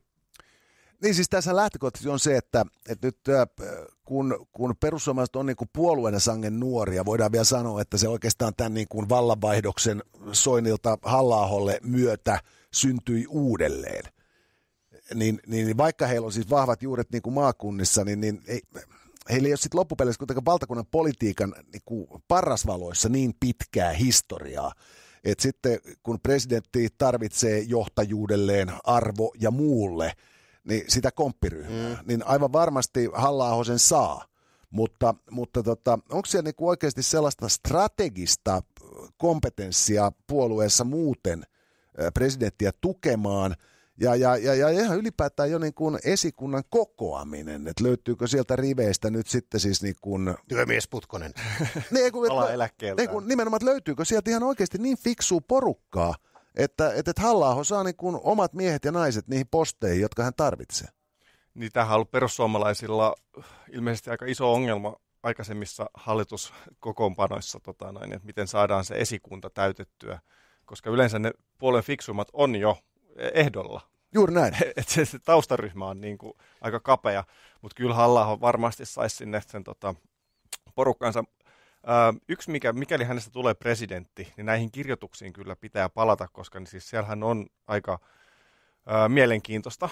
Niin siis tässä lähtökohtaisesti on se, että, että nyt äh, kun, kun perussuomalaiset on niin kuin puolueena sangen nuoria, voidaan vielä sanoa, että se oikeastaan tämän niin kuin vallanvaihdoksen Soinilta Hallaholle myötä syntyi uudelleen. Niin, niin, niin, vaikka heillä on siis vahvat juuret niin kuin maakunnissa, niin, niin ei, heillä ei ole sitten loppupeleissä kuitenkaan valtakunnan politiikan niin kuin parrasvaloissa niin pitkää historiaa, että sitten kun presidentti tarvitsee johtajuudelleen arvo ja muulle – niin sitä komppiryhmää, mm. niin aivan varmasti halla sen saa. Mutta, mutta tota, onko siellä niinku oikeasti sellaista strategista kompetenssia puolueessa muuten presidenttiä tukemaan – ja, ja, ja, ja ihan ylipäätään jo niinku kuin esikunnan kokoaminen, että löytyykö sieltä riveistä nyt sitten siis niin kuin... Työmies Putkonen <laughs> niin, kun, Alaeläkkeeltä. Niin kun, nimenomaan, löytyykö sieltä ihan oikeasti niin fiksua porukkaa, että, että, että halla saa niin kuin omat miehet ja naiset niihin posteihin, jotka hän tarvitsee. Niin tämähän on ollut perussuomalaisilla ilmeisesti aika iso ongelma aikaisemmissa hallituskokoonpanoissa, tota noin, että miten saadaan se esikunta täytettyä, koska yleensä ne puolen fiksummat on jo ehdolla. Juuri näin. <laughs> Et se, se taustaryhmä on niin kuin aika kapea, mutta kyllä halla varmasti saisi sinne sen tota, porukkaansa Ähm, yksi, mikä, mikäli hänestä tulee presidentti, niin näihin kirjoituksiin kyllä pitää palata, koska niin siis siellähän on aika ö, äh, mielenkiintoista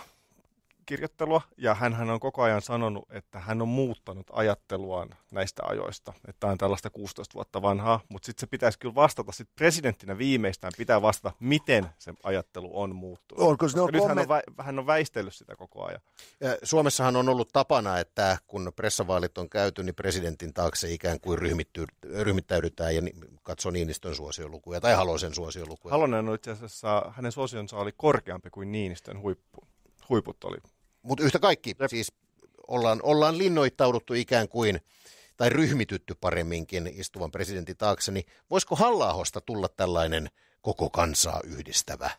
kirjoittelua, ja hän on koko ajan sanonut, että hän on muuttanut ajatteluaan näistä ajoista. Että tämä on tällaista 16 vuotta vanhaa, mutta sitten se pitäisi kyllä vastata, sit presidenttinä viimeistään pitää vastata, miten se ajattelu on muuttunut. On, koska no, nyt komment... hän, on vä- hän on väistellyt sitä koko ajan. Ja Suomessahan on ollut tapana, että kun pressavaalit on käyty, niin presidentin taakse ikään kuin ryhmitty, ryhmittäydytään ja katsoo Niinistön suosiolukuja tai Halosen suosiolukuja. Halonen on itse asiassa, hänen suosionsa oli korkeampi kuin Niinistön huippu. Huiput oli mutta yhtä kaikki, Jep. siis ollaan, ollaan linnoittauduttu ikään kuin, tai ryhmitytty paremminkin istuvan presidentin taakse, niin voisiko halla tulla tällainen koko kansaa yhdistävä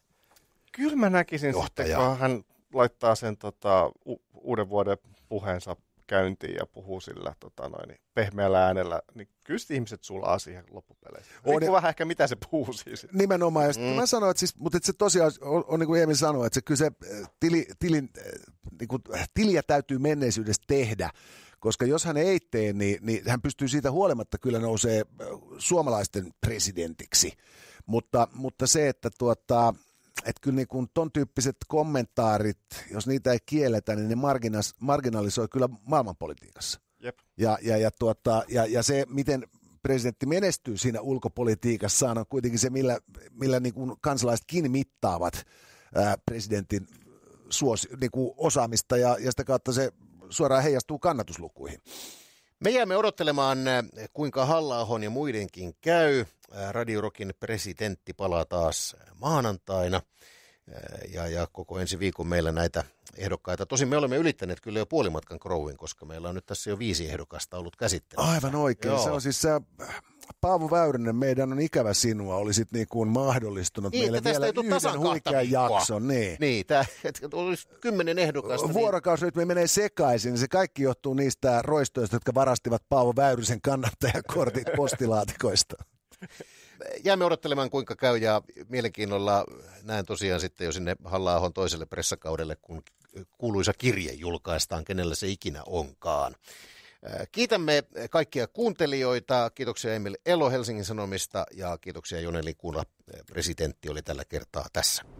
Kyllä mä näkisin johtaja. sitten, kun hän laittaa sen tota, u- uuden vuoden puheensa käyntiin ja puhuu sillä tota noin, niin pehmeällä äänellä, niin kyllä ihmiset sulaa siihen loppupeleissä. On, niin vähän ehkä mitä se puhuu siis. Nimenomaan, mm. mä sanoin, että siis, mutta että se tosiaan on, on niin kuin Eemi sanoi, että se, kyllä se eh, tili, tilin, eh, niin kuin, eh, tiliä täytyy menneisyydessä tehdä, koska jos hän ei tee, niin, niin hän pystyy siitä huolimatta kyllä nousee suomalaisten presidentiksi. Mutta, mutta se, että tuota, että kyllä niin kuin ton tyyppiset kommentaarit, jos niitä ei kielletä, niin ne marginas, marginalisoi kyllä maailmanpolitiikassa. Jep. Ja, ja, ja, tuota, ja, ja se, miten presidentti menestyy siinä ulkopolitiikassa, on kuitenkin se, millä, millä niin kuin kansalaisetkin mittaavat presidentin suos niin kuin osaamista, ja, ja sitä kautta se suoraan heijastuu kannatuslukuihin. Me jäämme odottelemaan, kuinka halla ja muidenkin käy. Radiorokin presidentti palaa taas maanantaina ja, ja koko ensi viikon meillä näitä ehdokkaita. Tosin me olemme ylittäneet kyllä jo puolimatkan Crowin, koska meillä on nyt tässä jo viisi ehdokasta ollut käsittelyssä. Aivan oikein. Joo. Se on siis se, Paavo Väyrynen, meidän on ikävä sinua, olisit niin kuin mahdollistunut niin, meille vielä yhden huikean jakson. Niin, niin tämä olisi kymmenen ehdokasta. Vuorokausirytmi niin... menee sekaisin, niin se kaikki johtuu niistä roistoista, jotka varastivat Paavo Väyrysen kannattajakortit <laughs> postilaatikoista jäämme odottelemaan, kuinka käy ja mielenkiinnolla näen tosiaan sitten jo sinne halla toiselle pressakaudelle, kun kuuluisa kirje julkaistaan, kenellä se ikinä onkaan. Äh, kiitämme kaikkia kuuntelijoita. Kiitoksia Emil Elo Helsingin Sanomista ja kiitoksia Joneli Kuna äh, Presidentti oli tällä kertaa tässä.